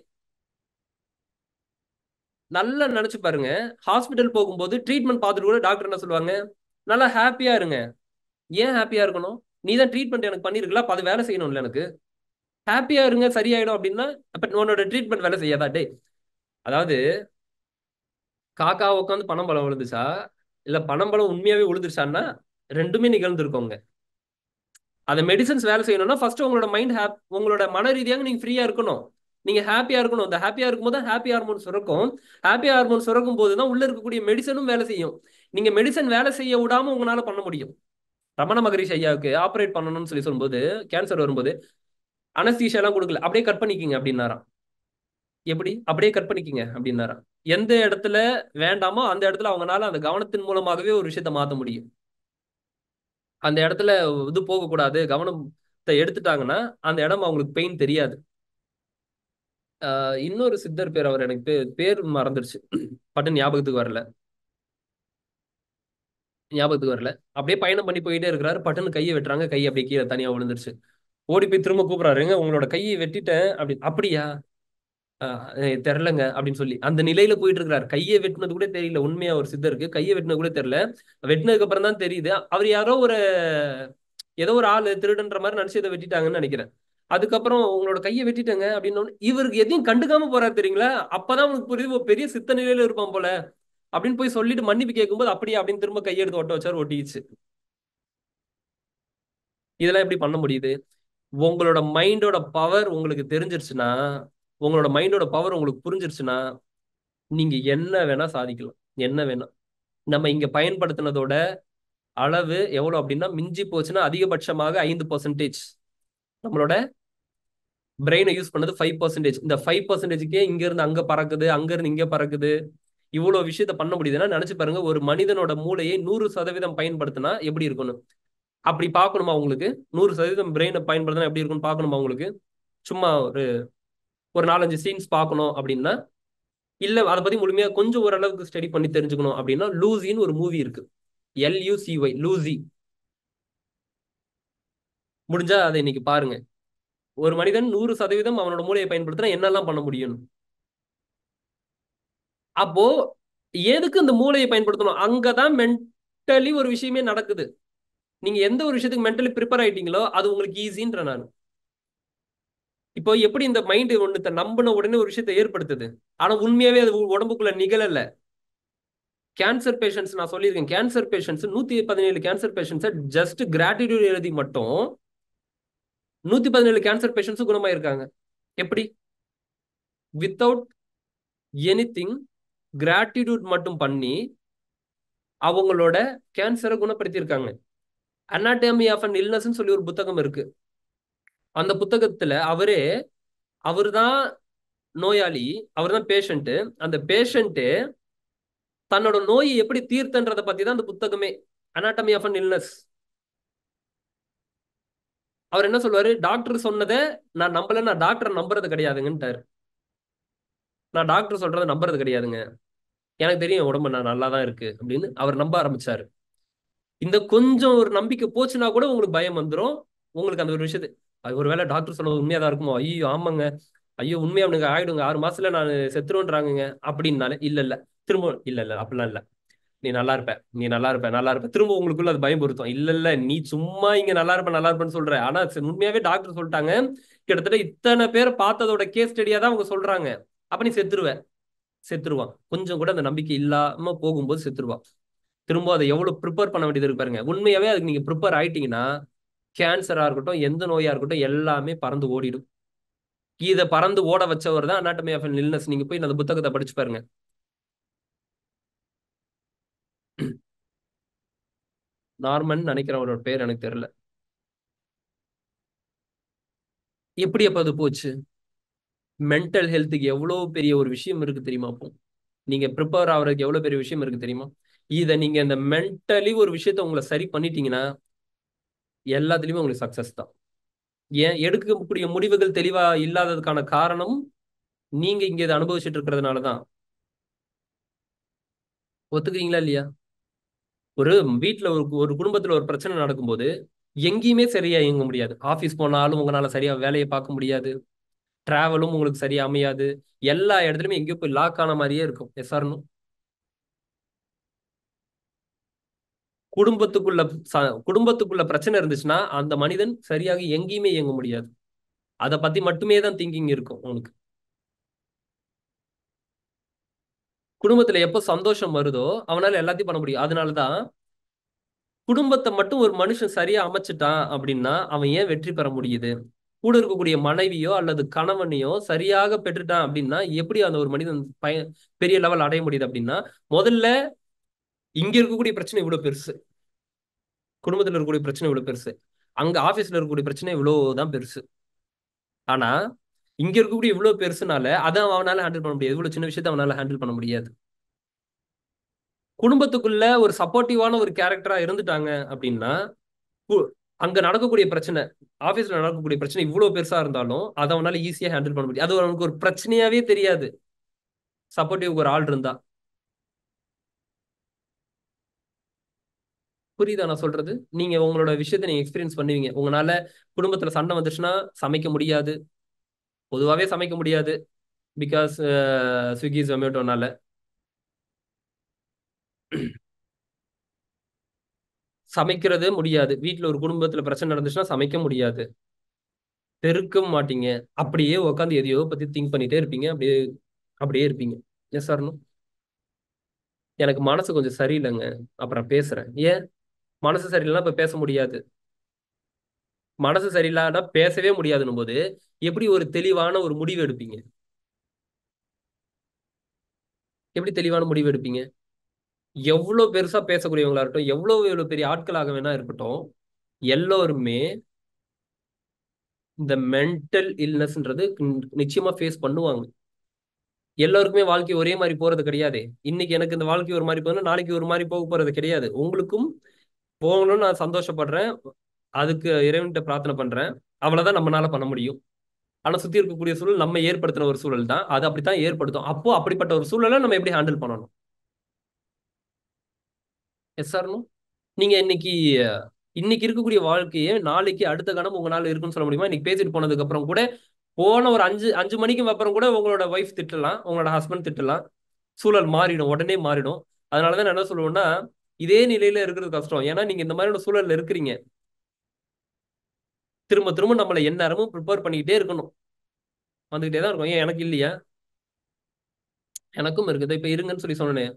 நல்லா நினைச்சு பாருங்க ஹாஸ்பிட்டல் போகும்போது ட்ரீட்மெண்ட் பார்த்துட்டு கூட டாக்டர் என்ன சொல்லுவாங்க நல்லா ஹாப்பியா இருங்க ஏன் ஹாப்பியா இருக்கணும் நீ தான் ட்ரீட்மெண்ட் எனக்கு பண்ணியிருக்கலாம் அப்ப அது வேலை செய்யணும்ல எனக்கு ஹாப்பியா இருங்க சரியாயிடும் அப்படின்னா அப்ப உன்னோட ட்ரீட்மெண்ட் வேலை செய்யாதா டே அதாவது காக்கா உட்காந்து பணம் பழம் விழுந்துச்சா இல்ல பணம் பழம் உண்மையாவே விழுந்துருச்சான்னா ரெண்டுமே நிகழ்ந்துருக்கோங்க அந்த மெடிசன்ஸ் வேலை செய்யணும்னா ஃபர்ஸ்ட் உங்களோட மைண்ட் ஹாப் உங்களோட மன ரீதியாக நீங்க ஃப்ரீயா இருக்கணும் நீங்க ஹாப்பியா இருக்கணும் அந்த ஹாப்பியா இருக்கும் தான் ஹாப்பி ஹார்மோன் சுரக்கும் ஹாப்பி ஹார்மோன் சுரக்கும் போது தான் உள்ள இருக்கக்கூடிய மெடிசனும் வேலை செய்யும் நீங்க மெடிசன் வேலை செய்ய விடாம உங்களால பண்ண முடியும் ரமண மகரிஷ் ஐயாவுக்கு ஆப்ரேட் பண்ணணும்னு சொல்லி சொல்லும்போது கேன்சர் வரும்போது அனஸ்தீஷா எல்லாம் கொடுக்கல அப்படியே கட் பண்ணிக்கிங்க அப்படின்னாராம் எப்படி அப்படியே கட் பண்ணிக்கிங்க அப்படின்னாராம் எந்த இடத்துல வேண்டாமோ அந்த இடத்துல அவங்களால அந்த கவனத்தின் மூலமாகவே ஒரு விஷயத்த மாற்ற முடியும் அந்த இடத்துல இது போகக்கூடாது கவனத்தை எடுத்துட்டாங்கன்னா அந்த இடம் அவங்களுக்கு பெயின் தெரியாது இன்னொரு சித்தர் பேர் அவர் எனக்கு பேர் மறந்துடுச்சு பட்டன் ஞாபகத்துக்கு வரல ஞாபகத்துக்கு வரல அப்படியே பயணம் பண்ணி போயிட்டே இருக்கிறாரு பட்டுன்னு கையை வெட்டுறாங்க கை அப்படியே கீழே தனியாக விழுந்துருச்சு ஓடி போய் திரும்ப கூப்பிடுறாருங்க உங்களோட கையை வெட்டிட்டேன் அப்படி அப்படியா தெரிலங்க அப்படின்னு சொல்லி அந்த நிலையில போயிட்டு இருக்கிறார் கையை வெட்டினது கூட தெரியல உண்மையா ஒரு சித்தருக்கு கையை வெட்டினது கூட தெரியல வெட்டினதுக்கு அப்புறம் தான் தெரியுது அவர் யாரோ ஒரு ஏதோ ஒரு ஆள் திருடுன்ற மாதிரி நினைச்சு இதை வெட்டிட்டாங்கன்னு நினைக்கிறேன் அதுக்கப்புறம் உங்களோட கையை வெட்டிட்டாங்க அப்படின்னு இவருக்கு எதையும் கண்டுக்காம போறாரு தெரியுங்களா அப்பதான் உனக்கு புரியுது பெரிய சித்த நிலையில இருப்பான் போல அப்படின்னு போய் சொல்லிட்டு மன்னிப்பு கேட்கும்போது அப்படியே அப்படின்னு திரும்ப கையெடுத்து ஒட்ட வச்சாரு ஒட்டிச்சு இதெல்லாம் எப்படி பண்ண முடியுது உங்களோட மைண்டோட பவர் உங்களுக்கு தெரிஞ்சிருச்சுன்னா உங்களோட மைண்டோட பவர் உங்களுக்கு புரிஞ்சிருச்சுன்னா நீங்க என்ன வேணா சாதிக்கலாம் என்ன வேணா நம்ம இங்க பயன்படுத்தினதோட அளவு எவ்வளவு அப்படின்னா மிஞ்சி போச்சுன்னா அதிகபட்சமாக ஐந்து பர்சன்டேஜ் நம்மளோட பிரெயினை யூஸ் பண்ணது ஃபைவ் பர்சன்டேஜ் இந்த ஃபைவ் பர்சன்டேஜுக்கே இங்கேருந்து அங்கே பறக்குது அங்கேருந்து இங்கே பறக்குது இவ்வளோ விஷயத்த பண்ண முடியுதுன்னா நினச்சி பாருங்க ஒரு மனிதனோட மூளையை நூறு சதவீதம் பயன்படுத்தினா எப்படி இருக்கணும் அப்படி பார்க்கணுமா உங்களுக்கு நூறு சதவீதம் பிரெயினை பயன்படுத்தினா எப்படி இருக்குன்னு பார்க்கணுமா உங்களுக்கு சும்மா ஒரு ஒரு நாலஞ்சு சீன்ஸ் பார்க்கணும் அப்படின்னா இல்லை அதை பற்றி முழுமையாக கொஞ்சம் ஓரளவுக்கு ஸ்டடி பண்ணி தெரிஞ்சுக்கணும் அப்படின்னா லூசின்னு ஒரு மூவி இருக்கு எல்யூசிஒய் லூசி முடிஞ்சா அதை இன்னைக்கு பாருங்க ஒரு மனிதன் நூறு சதவீதம் அவனோட மூளையை பயன்படுத்தினா என்னெல்லாம் பண்ண முடியும் அப்போ எதுக்கு இந்த மூளையை பயன்படுத்தணும் அங்கதான் மென்டலி ஒரு விஷயமே நடக்குது நீங்க எந்த ஒரு விஷயத்துக்கு மென்டலி ப்ரிப்பேர் ஆயிட்டீங்களோ அது உங்களுக்கு ஈஸின்ற நான் இப்போ எப்படி இந்த மைண்டு ஒண்ணு நம்பின உடனே ஒரு விஷயத்தை ஏற்படுத்துது ஆனா உண்மையாவே அது உடம்புக்குள்ள நிகழல கேன்சர் பேஷன்ஸ் நான் சொல்லியிருக்கேன் கேன்சர் பேஷன்ஸ் நூத்தி பதினேழு கேன்சர் பேஷன்ஸ் ஜஸ்ட் கிராட்டிடியூட் எழுதி மட்டும் நூத்தி பதினேழு கேன்சர் பேஷண்ட்ஸும் குணமாயிருக்காங்க எப்படி வித்தவுட் எனி திங் கிராட்டிடியூட் மட்டும் பண்ணி அவங்களோட கேன்சரை குணப்படுத்தியிருக்காங்க அனாட்டமி ஆஃப் அண்ட் இல்னஸ்ன்னு சொல்லி ஒரு புத்தகம் இருக்கு அந்த புத்தகத்துல அவரே அவர் தான் நோயாளி அவர் தான் பேஷண்ட்டு அந்த பேஷண்ட்டு தன்னோட நோயை எப்படி தீர்த்தன்றதை பத்தி தான் அந்த புத்தகமே அனாட்டமி ஆஃப் அண்ட் இல்னஸ் அவர் என்ன சொல்லுவாரு டாக்டர் சொன்னதை நான் நம்பல நான் டாக்டரை நம்புறது கிடையாதுங்கன்ட்டாரு நான் டாக்டர் சொல்றதை நம்புறது கிடையாதுங்க எனக்கு தெரியும் உடம்பு நான் நல்லா தான் இருக்கு அப்படின்னு அவர் நம்ப ஆரம்பிச்சாரு இந்த கொஞ்சம் ஒரு நம்பிக்கை போச்சுன்னா கூட உங்களுக்கு பயம் வந்துடும் உங்களுக்கு அந்த ஒரு விஷயத்து அது ஒரு வேளை டாக்டர் சொன்னது உண்மையாக தான் இருக்குமோ ஐயோ ஆமாங்க ஐயோ உண்மையாக அவனுக்கு ஆகிடுங்க ஆறு மாசத்துல நான் செத்துருன்றாங்க அப்படின்னாலே இல்லை இல்லை திரும்ப இல்லை இல்லை அப்படிலாம் இல்லை நீ நல்லா இருப்ப நீ நல்லா இருப்ப நல்லா இருப்ப திரும்ப உங்களுக்குள்ள அது பயம் பொருத்தம் இல்ல இல்ல நீ சும்மா இங்க நல்லா இருப்ப நல்லா இருப்பேன்னு சொல்ற ஆனா உண்மையாவே டாக்டர் சொல்லிட்டாங்க கிட்டத்தட்ட இத்தனை பேர் பார்த்ததோட கேஸ் ஸ்டடியா தான் அவங்க சொல்றாங்க அப்ப நீ செத்துருவ செத்துருவான் கொஞ்சம் கூட அந்த நம்பிக்கை இல்லாம போகும்போது செத்துருவான் திரும்ப அதை எவ்வளோ ப்ரிப்பேர் பண்ண வேண்டியது இருக்கு பாருங்க உண்மையாவே அதுக்கு நீங்கள் ப்ரிப்பேர் ஆயிட்டீங்கன்னா கேன்சராக இருக்கட்டும் எந்த நோயாக இருக்கட்டும் எல்லாமே பறந்து ஓடிடும் இதை பறந்து ஓட வச்சவர் தான் அனாட்டமி ஆஃப் அன் இல்னஸ் நீங்கள் போய் அந்த புத்தகத்தை படிச்சு பாருங்க நார்மன் நினைக்கிறேன் அவரோட பேர் எனக்கு தெரியல எப்படி அப்போ அது போச்சு மென்டல் ஹெல்த்துக்கு எவ்வளோ பெரிய ஒரு விஷயம் இருக்கு தெரியுமா அப்போ நீங்கள் ப்ரிப்பேர் ஆகிறதுக்கு எவ்வளோ பெரிய விஷயம் இருக்கு தெரியுமா இதை நீங்க இந்த மென்டலி ஒரு விஷயத்த உங்களை சரி பண்ணிட்டீங்கன்னா எல்லாத்துலயுமே உங்களுக்கு சக்சஸ் தான் ஏன் எடுக்கக்கூடிய முடிவுகள் தெளிவா இல்லாததுக்கான காரணம் நீங்க இங்க இதை அனுபவிச்சுட்டு இருக்கிறதுனால தான் ஒத்துக்கிறீங்களா இல்லையா ஒரு வீட்டுல ஒரு ஒரு குடும்பத்துல ஒரு பிரச்சனை நடக்கும்போது எங்கேயுமே சரியா இயங்க முடியாது ஆஃபீஸ் போனாலும் உங்களால சரியா வேலையை பார்க்க முடியாது டிராவலும் உங்களுக்கு சரியா அமையாது எல்லா இடத்துலயுமே எங்கேயோ போய் லாக் ஆன மாதிரியே இருக்கும் எஸ்ஆர்னும் குடும்பத்துக்குள்ள குடும்பத்துக்குள்ள பிரச்சனை இருந்துச்சுன்னா அந்த மனிதன் சரியாக எங்கேயுமே இயங்க முடியாது அதை பத்தி மட்டுமே தான் திங்கிங் இருக்கும் உனக்கு குடும்பத்துல எப்போ சந்தோஷம் வருதோ அவனால எல்லாத்தையும் பண்ண முடியும் அதனாலதான் குடும்பத்தை மட்டும் ஒரு மனுஷன் சரியா அமைச்சிட்டான் அப்படின்னா அவன் ஏன் வெற்றி பெற முடியுது கூட இருக்கக்கூடிய மனைவியோ அல்லது கணவனையோ சரியாக பெற்றுட்டான் அப்படின்னா எப்படி அந்த ஒரு மனிதன் பய பெரிய லெவல் அடைய முடியுது அப்படின்னா முதல்ல இங்க இருக்கக்கூடிய பிரச்சனை இவ்வளவு பெருசு குடும்பத்துல இருக்கக்கூடிய பிரச்சனை இவ்வளவு பெருசு அங்க ஆபீஸ்ல இருக்கக்கூடிய பிரச்சனை இவ்வளவுதான் பெருசு ஆனா இங்க இருக்கக்கூடிய இவ்வளவு பெருசுனால அதை அவனால ஹேண்டில் பண்ண முடியாது இவ்வளவு சின்ன விஷயத்த அவனால ஹேண்டில் பண்ண முடியாது குடும்பத்துக்குள்ள ஒரு சப்போர்ட்டிவான ஒரு கேரக்டரா இருந்துட்டாங்க அப்படின்னா அங்க நடக்கக்கூடிய பிரச்சனை ஆபீஸ்ல நடக்கக்கூடிய பிரச்சனை இவ்வளவு பெருசா இருந்தாலும் அதை அவனால ஈஸியா ஹேண்டில் பண்ண முடியும் அது அவனுக்கு ஒரு பிரச்சனையாவே தெரியாது சப்போர்ட்டிவ் ஒரு ஆள் இருந்தா புரியுதா நான் சொல்றது நீங்க உங்களோட விஷயத்த நீங்க எக்ஸ்பீரியன்ஸ் பண்ணுவீங்க உங்களால குடும்பத்துல சண்டை வந்துச்சுன்னா சமைக்க முடியாது பொதுவாகவே சமைக்க முடியாது பிகாஸ் ஸ்விக்கி ஜொமேட்டோனால சமைக்கிறது முடியாது வீட்டில் ஒரு குடும்பத்தில் பிரச்சனை நடந்துச்சுன்னா சமைக்க முடியாது பெருக்க மாட்டீங்க அப்படியே உட்காந்து எதையோ பற்றி திங்க் பண்ணிகிட்டே இருப்பீங்க அப்படியே அப்படியே இருப்பீங்க எஸ் சார்னும் எனக்கு மனசு கொஞ்சம் சரியில்லைங்க அப்புறம் பேசுகிறேன் ஏன் மனசு சரியில்லைன்னா இப்ப பேச முடியாது மனசு சரியில்லாதா பேசவே முடியாதுன்னு போது எப்படி ஒரு தெளிவான ஒரு முடிவு எடுப்பீங்க எப்படி தெளிவான முடிவு எடுப்பீங்க எவ்வளவு பெருசா பேசக்கூடியவங்களா இருக்கட்டும் எவ்வளோ எவ்வளவு பெரிய ஆட்களாக வேணா இருக்கட்டும் எல்லோருமே இந்த மென்டல் இல்னஸ்ன்றது நிச்சயமா ஃபேஸ் பண்ணுவாங்க எல்லாருக்குமே வாழ்க்கை ஒரே மாதிரி போறது கிடையாது இன்னைக்கு எனக்கு இந்த வாழ்க்கை ஒரு மாதிரி போகணும் நாளைக்கு ஒரு மாதிரி போக போறது கிடையாது உங்களுக்கும் போகணும்னு நான் சந்தோஷப்படுறேன் அதுக்கு இறைவன்கிட்ட பிரார்த்தனை பண்றேன் அவ்வளவுதான் நம்மளால பண்ண முடியும் ஆனா சுத்தி இருக்கக்கூடிய சூழல் நம்ம ஏற்படுத்தின ஒரு சூழல் தான் அது அப்படித்தான் ஏற்படுத்தும் அப்போ அப்படிப்பட்ட ஒரு சூழலை நம்ம எப்படி ஹேண்டில் பண்ணணும் எஸ் சார் நீங்க இன்னைக்கு இன்னைக்கு இருக்கக்கூடிய வாழ்க்கையே நாளைக்கு அடுத்த கணம் உங்களால இருக்குன்னு சொல்ல முடியுமா இன்னைக்கு பேசிட்டு போனதுக்கு அப்புறம் கூட போன ஒரு அஞ்சு அஞ்சு மணிக்கு அப்புறம் கூட உங்களோட ஒய்ஃப் திட்டலாம் உங்களோட ஹஸ்பண்ட் திட்டலாம் சூழல் மாறிடும் உடனே மாறிடும் அதனாலதான் நான் என்ன சொல்லுவோம்னா இதே நிலையில இருக்கிறது கஷ்டம் ஏன்னா நீங்க இந்த மாதிரியான சூழல்ல இருக்கிறீங்க திரும்ப திரும்ப நம்மளை எந்நேரமும் ப்ரிப்பேர் பண்ணிக்கிட்டே இருக்கணும் வந்துகிட்டே தான் இருக்கும் ஏன் எனக்கு இல்லையா எனக்கும் இருக்குது இப்ப இருங்கன்னு சொல்லி சொன்னேன்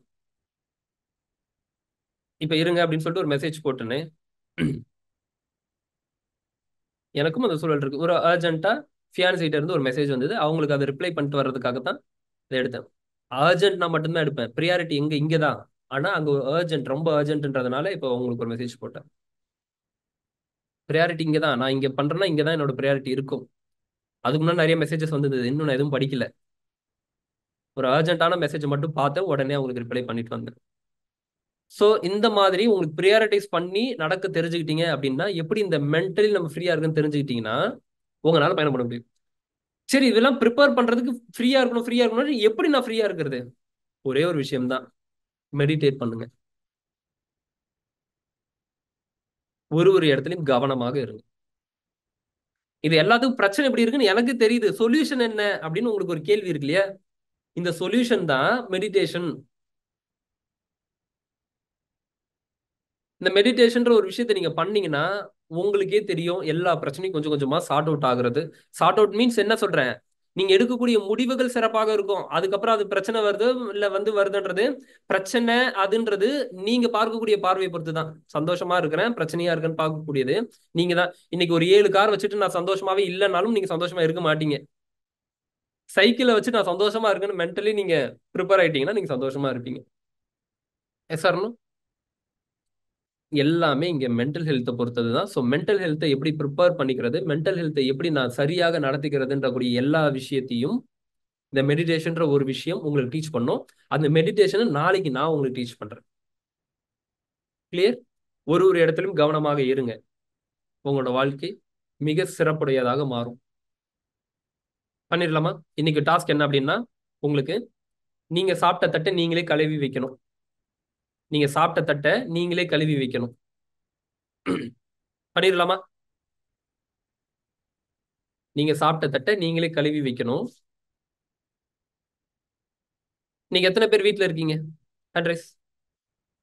இப்ப இருங்க அப்படின்னு சொல்லிட்டு ஒரு மெசேஜ் போட்டுனேன் எனக்கும் அந்த சூழல் இருக்கு ஒரு அர்ஜென்ட்டா ஃபியான்சிட்ட இருந்து ஒரு மெசேஜ் வந்தது அவங்களுக்கு அதை ரிப்ளை பண்ணிட்டு வர்றதுக்காக தான் இதை எடுத்தேன் நான் மட்டும்தான் எடுப்பேன் ப்ரியாரிட்டி எங்க இங்கே தான் ஆனா அங்க அர்ஜென்ட் ரொம்ப அர்ஜென்ட்ன்றதுனால இப்போ உங்களுக்கு ஒரு மெசேஜ் போட்டேன் ப்ரையாரிட்டி இங்கே தான் நான் இங்கே பண்ணுறேன்னா இங்கே தான் என்னோட ப்ரையாரிட்டி இருக்கும் அதுக்கு முன்னாடி நிறைய மெசேஜஸ் வந்தது இன்னும் நான் எதுவும் படிக்கல ஒரு அர்ஜென்ட்டான மெசேஜ் மட்டும் பார்த்தேன் உடனே அவங்களுக்கு ரிப்ளை பண்ணிட்டு வந்தேன் ஸோ இந்த மாதிரி உங்களுக்கு ப்ரியாரிட்டிஸ் பண்ணி நடக்க தெரிஞ்சுக்கிட்டீங்க அப்படின்னா எப்படி இந்த மென்டலி நம்ம ஃப்ரீயாக இருக்குன்னு தெரிஞ்சுக்கிட்டீங்கன்னா உங்களால் பயணம் பண்ண முடியும் சரி இதெல்லாம் ப்ரிப்பேர் பண்ணுறதுக்கு ஃப்ரீயாக இருக்கணும் ஃப்ரீயாக இருக்கணும் எப்படி நான் ஃப்ரீயாக இருக்கிறது ஒரே ஒரு விஷயம்தான் மெடிடேட் பண்ணுங்க ஒரு ஒரு இடத்துலையும் கவனமாக இருங்க இது எல்லாத்துக்கும் பிரச்சனை எப்படி இருக்குன்னு எனக்கு தெரியுது சொல்யூஷன் என்ன அப்படின்னு உங்களுக்கு ஒரு கேள்வி இருக்கு இல்லையா இந்த சொல்யூஷன் தான் மெடிடேஷன் இந்த மெடிடேஷன்ற ஒரு விஷயத்த நீங்க பண்ணீங்கன்னா உங்களுக்கே தெரியும் எல்லா பிரச்சனையும் கொஞ்சம் கொஞ்சமா சார்ட் அவுட் ஆகுறது சார்ட் அவுட் மீன்ஸ் என்ன சொல்றேன் நீங்க எடுக்கக்கூடிய முடிவுகள் சிறப்பாக இருக்கும் அதுக்கப்புறம் அது பிரச்சனை வருது இல்ல வந்து வருதுன்றது பிரச்சனை அதுன்றது நீங்க பார்க்கக்கூடிய பார்வையை பொறுத்து தான் சந்தோஷமா இருக்கிறேன் பிரச்சனையா இருக்குன்னு பார்க்கக்கூடியது நீங்க தான் இன்னைக்கு ஒரு ஏழு கார் வச்சுட்டு நான் சந்தோஷமாவே இல்லைனாலும் நீங்க சந்தோஷமா இருக்க மாட்டீங்க சைக்கிளை வச்சு நான் சந்தோஷமா இருக்கேன்னு மென்டலி நீங்க ப்ரிப்பேர் ஆயிட்டீங்கன்னா நீங்க சந்தோஷமா இருப்பீங்க எஸ் சார் எல்லாமே இங்கே மென்டல் ஹெல்த்தை பொறுத்தது தான் ஸோ மென்டல் ஹெல்த்தை எப்படி ப்ரிப்பேர் பண்ணிக்கிறது மென்டல் ஹெல்த்தை எப்படி நான் சரியாக நடத்திக்கிறதுன்ற கூடிய எல்லா விஷயத்தையும் இந்த மெடிடேஷன்ற ஒரு விஷயம் உங்களுக்கு டீச் பண்ணோம் அந்த மெடிடேஷனை நாளைக்கு நான் உங்களுக்கு டீச் பண்ணுறேன் கிளியர் ஒரு ஒரு இடத்துலையும் கவனமாக இருங்க உங்களோட வாழ்க்கை மிக சிறப்புடையதாக மாறும் பண்ணிடலாமா இன்னைக்கு டாஸ்க் என்ன அப்படின்னா உங்களுக்கு நீங்க சாப்பிட்ட தட்டை நீங்களே கழுவி வைக்கணும் நீங்க சாப்பிட்ட தட்டை நீங்களே கழுவி வைக்கணும் பண்ணிடலாமா நீங்க சாப்பிட்ட தட்டை நீங்களே கழுவி வைக்கணும் நீங்க எத்தனை பேர் வீட்டில் இருக்கீங்க அட்ரஸ்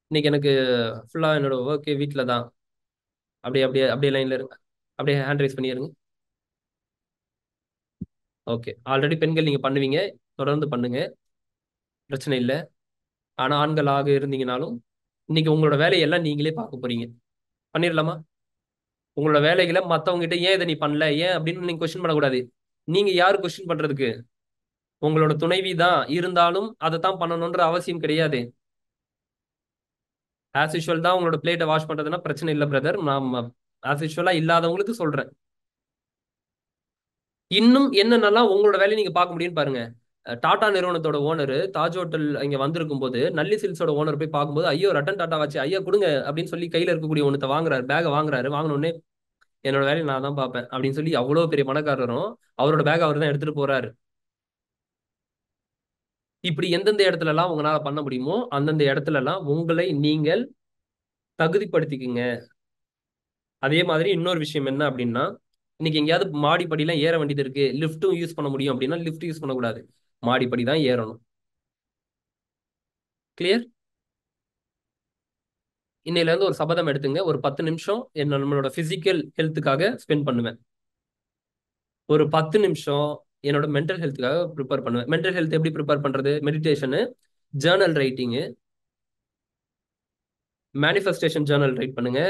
இன்னைக்கு எனக்கு ஃபுல்லாக என்னோட ஒர்க்கு வீட்டில் தான் அப்படியே அப்படியே அப்படியே லைனில் இருங்க அப்படியே ஹேண்ட் ரைஸ் பண்ணிடுங்க ஓகே ஆல்ரெடி பெண்கள் நீங்கள் பண்ணுவீங்க தொடர்ந்து பண்ணுங்க பிரச்சனை இல்லை ஆனால் ஆண்களாக இருந்தீங்கனாலும் இன்னைக்கு உங்களோட வேலையெல்லாம் நீங்களே பார்க்க போறீங்க பண்ணிடலாமா உங்களோட வேலைகளை மற்றவங்ககிட்ட ஏன் இதை நீ பண்ணல ஏன் அப்படின்னு நீங்க கொஸ்டின் பண்ணக்கூடாது நீங்க யார் கொஸ்டின் பண்றதுக்கு உங்களோட துணைவி தான் இருந்தாலும் அதை தான் பண்ணணுன்ற அவசியம் கிடையாது ஆஸ் யூஷுவல் தான் உங்களோட பிளேட்டை வாஷ் பண்றதுன்னா பிரச்சனை இல்லை பிரதர் நான் ஆஸ் யூஷுவலா இல்லாதவங்களுக்கு சொல்றேன் இன்னும் என்னென்னலாம் உங்களோட வேலையை நீங்க பார்க்க முடியும்னு பாருங்க டாடா நிறுவனத்தோட ஓனர் தாஜ் ஹோட்டல் இங்க வந்திருக்கும் போது நல்லி சில்ஸோட ஓனர் போய் பார்க்கும்போது ஐயோ ரட்டன் டாட்டா வச்சு ஐயா கொடுங்க அப்படின்னு சொல்லி கையில இருக்கக்கூடிய ஒன்று வாங்குறாரு பேக வாங்குறாரு வாங்கினோடனே என்னோட வேலையை நான் தான் பார்ப்பேன் அப்படின்னு சொல்லி அவ்வளோ பெரிய பணக்காரரும் அவரோட பேக் அவர் தான் எடுத்துட்டு போறாரு இப்படி எந்தெந்த இடத்துல எல்லாம் உங்களால பண்ண முடியுமோ அந்தந்த இடத்துல எல்லாம் உங்களை நீங்கள் தகுதிப்படுத்திக்கங்க அதே மாதிரி இன்னொரு விஷயம் என்ன அப்படின்னா இன்னைக்கு எங்கேயாவது மாடி ஏற வேண்டியது இருக்கு லிஃப்ட்டும் யூஸ் பண்ண முடியும் அப்படின்னா லிஃப்ட் யூஸ் பண்ணக்கூடாது மாடிப்படி தான் ஏறணும் கிளியர் இன்னையிலேருந்து ஒரு சபதம் எடுத்துங்க ஒரு பத்து நிமிஷம் என்ன நம்மளோட ஃபிசிக்கல் ஹெல்த்துக்காக ஸ்பெண்ட் பண்ணுவேன் ஒரு பத்து நிமிஷம் என்னோட மென்டல் ஹெல்த்துக்காக ப்ரிப்பேர் பண்ணுவேன் மென்டல் ஹெல்த் எப்படி ப்ரிப்பேர் பண்ணுறது meditation journal writing manifestation journal write பண்ணுங்க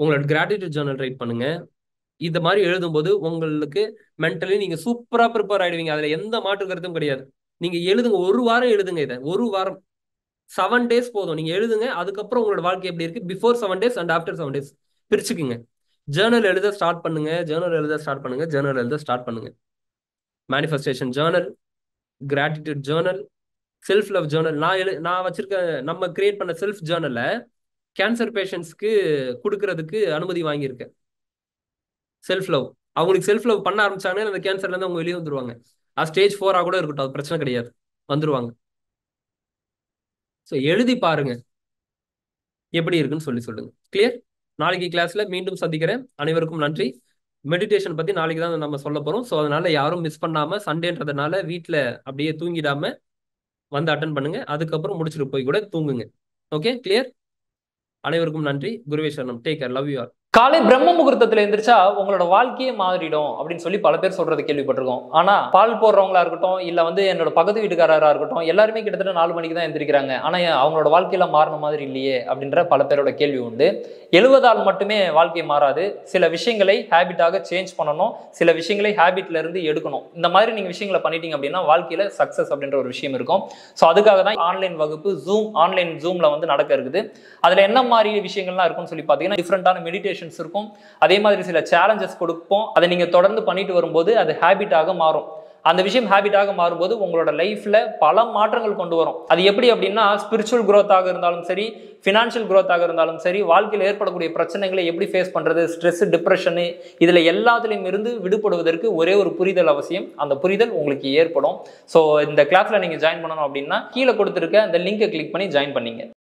உங்களோட கிராட்டிடியூட் ஜேர்னல் ரைட் பண்ணுங்க இந்த மாதிரி எழுதும்போது உங்களுக்கு மென்டலி நீங்க சூப்பரா ப்ரிப்பேர் ஆயிடுவீங்க அதுல எந்த மாற்று கருத்தும் கிடையாது நீங்க எழுதுங்க ஒரு வாரம் எழுதுங்க இதை ஒரு வாரம் செவன் டேஸ் போதும் நீங்க எழுதுங்க அதுக்கப்புறம் உங்களோட வாழ்க்கை எப்படி இருக்கு before seven days and after seven days பிரிச்சுக்குங்க ஜேர்னல் எழுத ஸ்டார்ட் பண்ணுங்க ஜேர்னல் எழுத ஸ்டார்ட் பண்ணுங்க ஜேர்னல் எழுத ஸ்டார்ட் பண்ணுங்க manifestation journal gratitude journal self love journal நான் எழு நான் வச்சிருக்க நம்ம கிரியேட் பண்ண செல்ஃப் ஜேர்னலை கேன்சர் பேஷண்ட்ஸ்க்கு கொடுக்கறதுக்கு அனுமதி வாங்கியிருக்கேன் செல்ஃப் லவ் அவங்களுக்கு செல்ஃப் லவ் பண்ண ஆரம்பிச்சாங்கன்னா அந்த கேன்சர்ல இருந்து அவங்க வெளியே வந்துருவாங்க அது ஸ்டேஜ் ஃபோரா கூட இருக்கட்டும் அது பிரச்சனை கிடையாது வந்துருவாங்க ஸோ எழுதி பாருங்க எப்படி இருக்குன்னு சொல்லி சொல்லுங்க கிளியர் நாளைக்கு கிளாஸ்ல மீண்டும் சந்திக்கிறேன் அனைவருக்கும் நன்றி மெடிடேஷன் பத்தி நாளைக்கு தான் நம்ம சொல்ல போறோம் ஸோ அதனால யாரும் மிஸ் பண்ணாம சண்டேன்றதுனால வீட்டில் அப்படியே தூங்கிடாம வந்து அட்டன் பண்ணுங்க அதுக்கப்புறம் முடிச்சுட்டு போய் கூட தூங்குங்க ஓகே கிளியர் அனைவருக்கும் நன்றி குருவேஸ்வரனம் டேக் கேர் லவ் யூ ஆர் காலை பிரம்ம முகூர்த்தத்தில் எந்திரிச்சா உங்களோட வாழ்க்கையே மாறிடும் அப்படின்னு சொல்லி பல பேர் சொல்றது கேள்விப்பட்டிருக்கோம் ஆனா பால் போடுறவங்களா இருக்கட்டும் இல்ல வந்து என்னோட பகுதி வீட்டுக்காரரா இருக்கட்டும் எல்லாருமே கிட்டத்தட்ட நாலு மணிக்கு தான் எந்திரிக்கிறாங்க ஆனா அவங்களோட வாழ்க்கையில மாறின மாதிரி இல்லையே அப்படின்ற பல பேரோட கேள்வி உண்டு எழுபதால் மட்டுமே வாழ்க்கை மாறாது சில விஷயங்களை ஹேபிட்டாக சேஞ்ச் பண்ணணும் சில விஷயங்களை ஹேபிட்ல இருந்து எடுக்கணும் இந்த மாதிரி நீங்க விஷயங்களை பண்ணிட்டீங்க அப்படின்னா வாழ்க்கையில சக்சஸ் அப்படின்ற ஒரு விஷயம் இருக்கும் ஸோ அதுக்காக தான் ஆன்லைன் வகுப்பு ஜூம் ஆன்லைன் ஜூம்ல வந்து நடக்க இருக்குது அதுல என்ன மாதிரி விஷயங்கள்லாம் இருக்கும்னு சொல்லி பாத்தீங்கன்னா டிஃப்ரெண்டான மெடிடேஷன் நோட்டிஃபிகேஷன்ஸ் இருக்கும் அதே மாதிரி சில சேலஞ்சஸ் கொடுப்போம் அதை நீங்கள் தொடர்ந்து பண்ணிட்டு வரும்போது அது ஹேபிட்டாக மாறும் அந்த விஷயம் ஹேபிட்டாக மாறும்போது உங்களோட லைஃப்பில் பல மாற்றங்கள் கொண்டு வரும் அது எப்படி அப்படின்னா ஸ்பிரிச்சுவல் குரோத்தாக இருந்தாலும் சரி ஃபினான்ஷியல் குரோத்தாக இருந்தாலும் சரி வாழ்க்கையில் ஏற்படக்கூடிய பிரச்சனைகளை எப்படி ஃபேஸ் பண்ணுறது ஸ்ட்ரெஸ் டிப்ரெஷனு இதில் எல்லாத்துலேயும் இருந்து விடுபடுவதற்கு ஒரே ஒரு புரிதல் அவசியம் அந்த புரிதல் உங்களுக்கு ஏற்படும் ஸோ இந்த கிளாஸில் நீங்கள் ஜாயின் பண்ணணும் அப்படின்னா கீழே கொடுத்துருக்க அந்த லிங்கை கிளிக் பண்ணி ஜாயின் பண்ணிங்க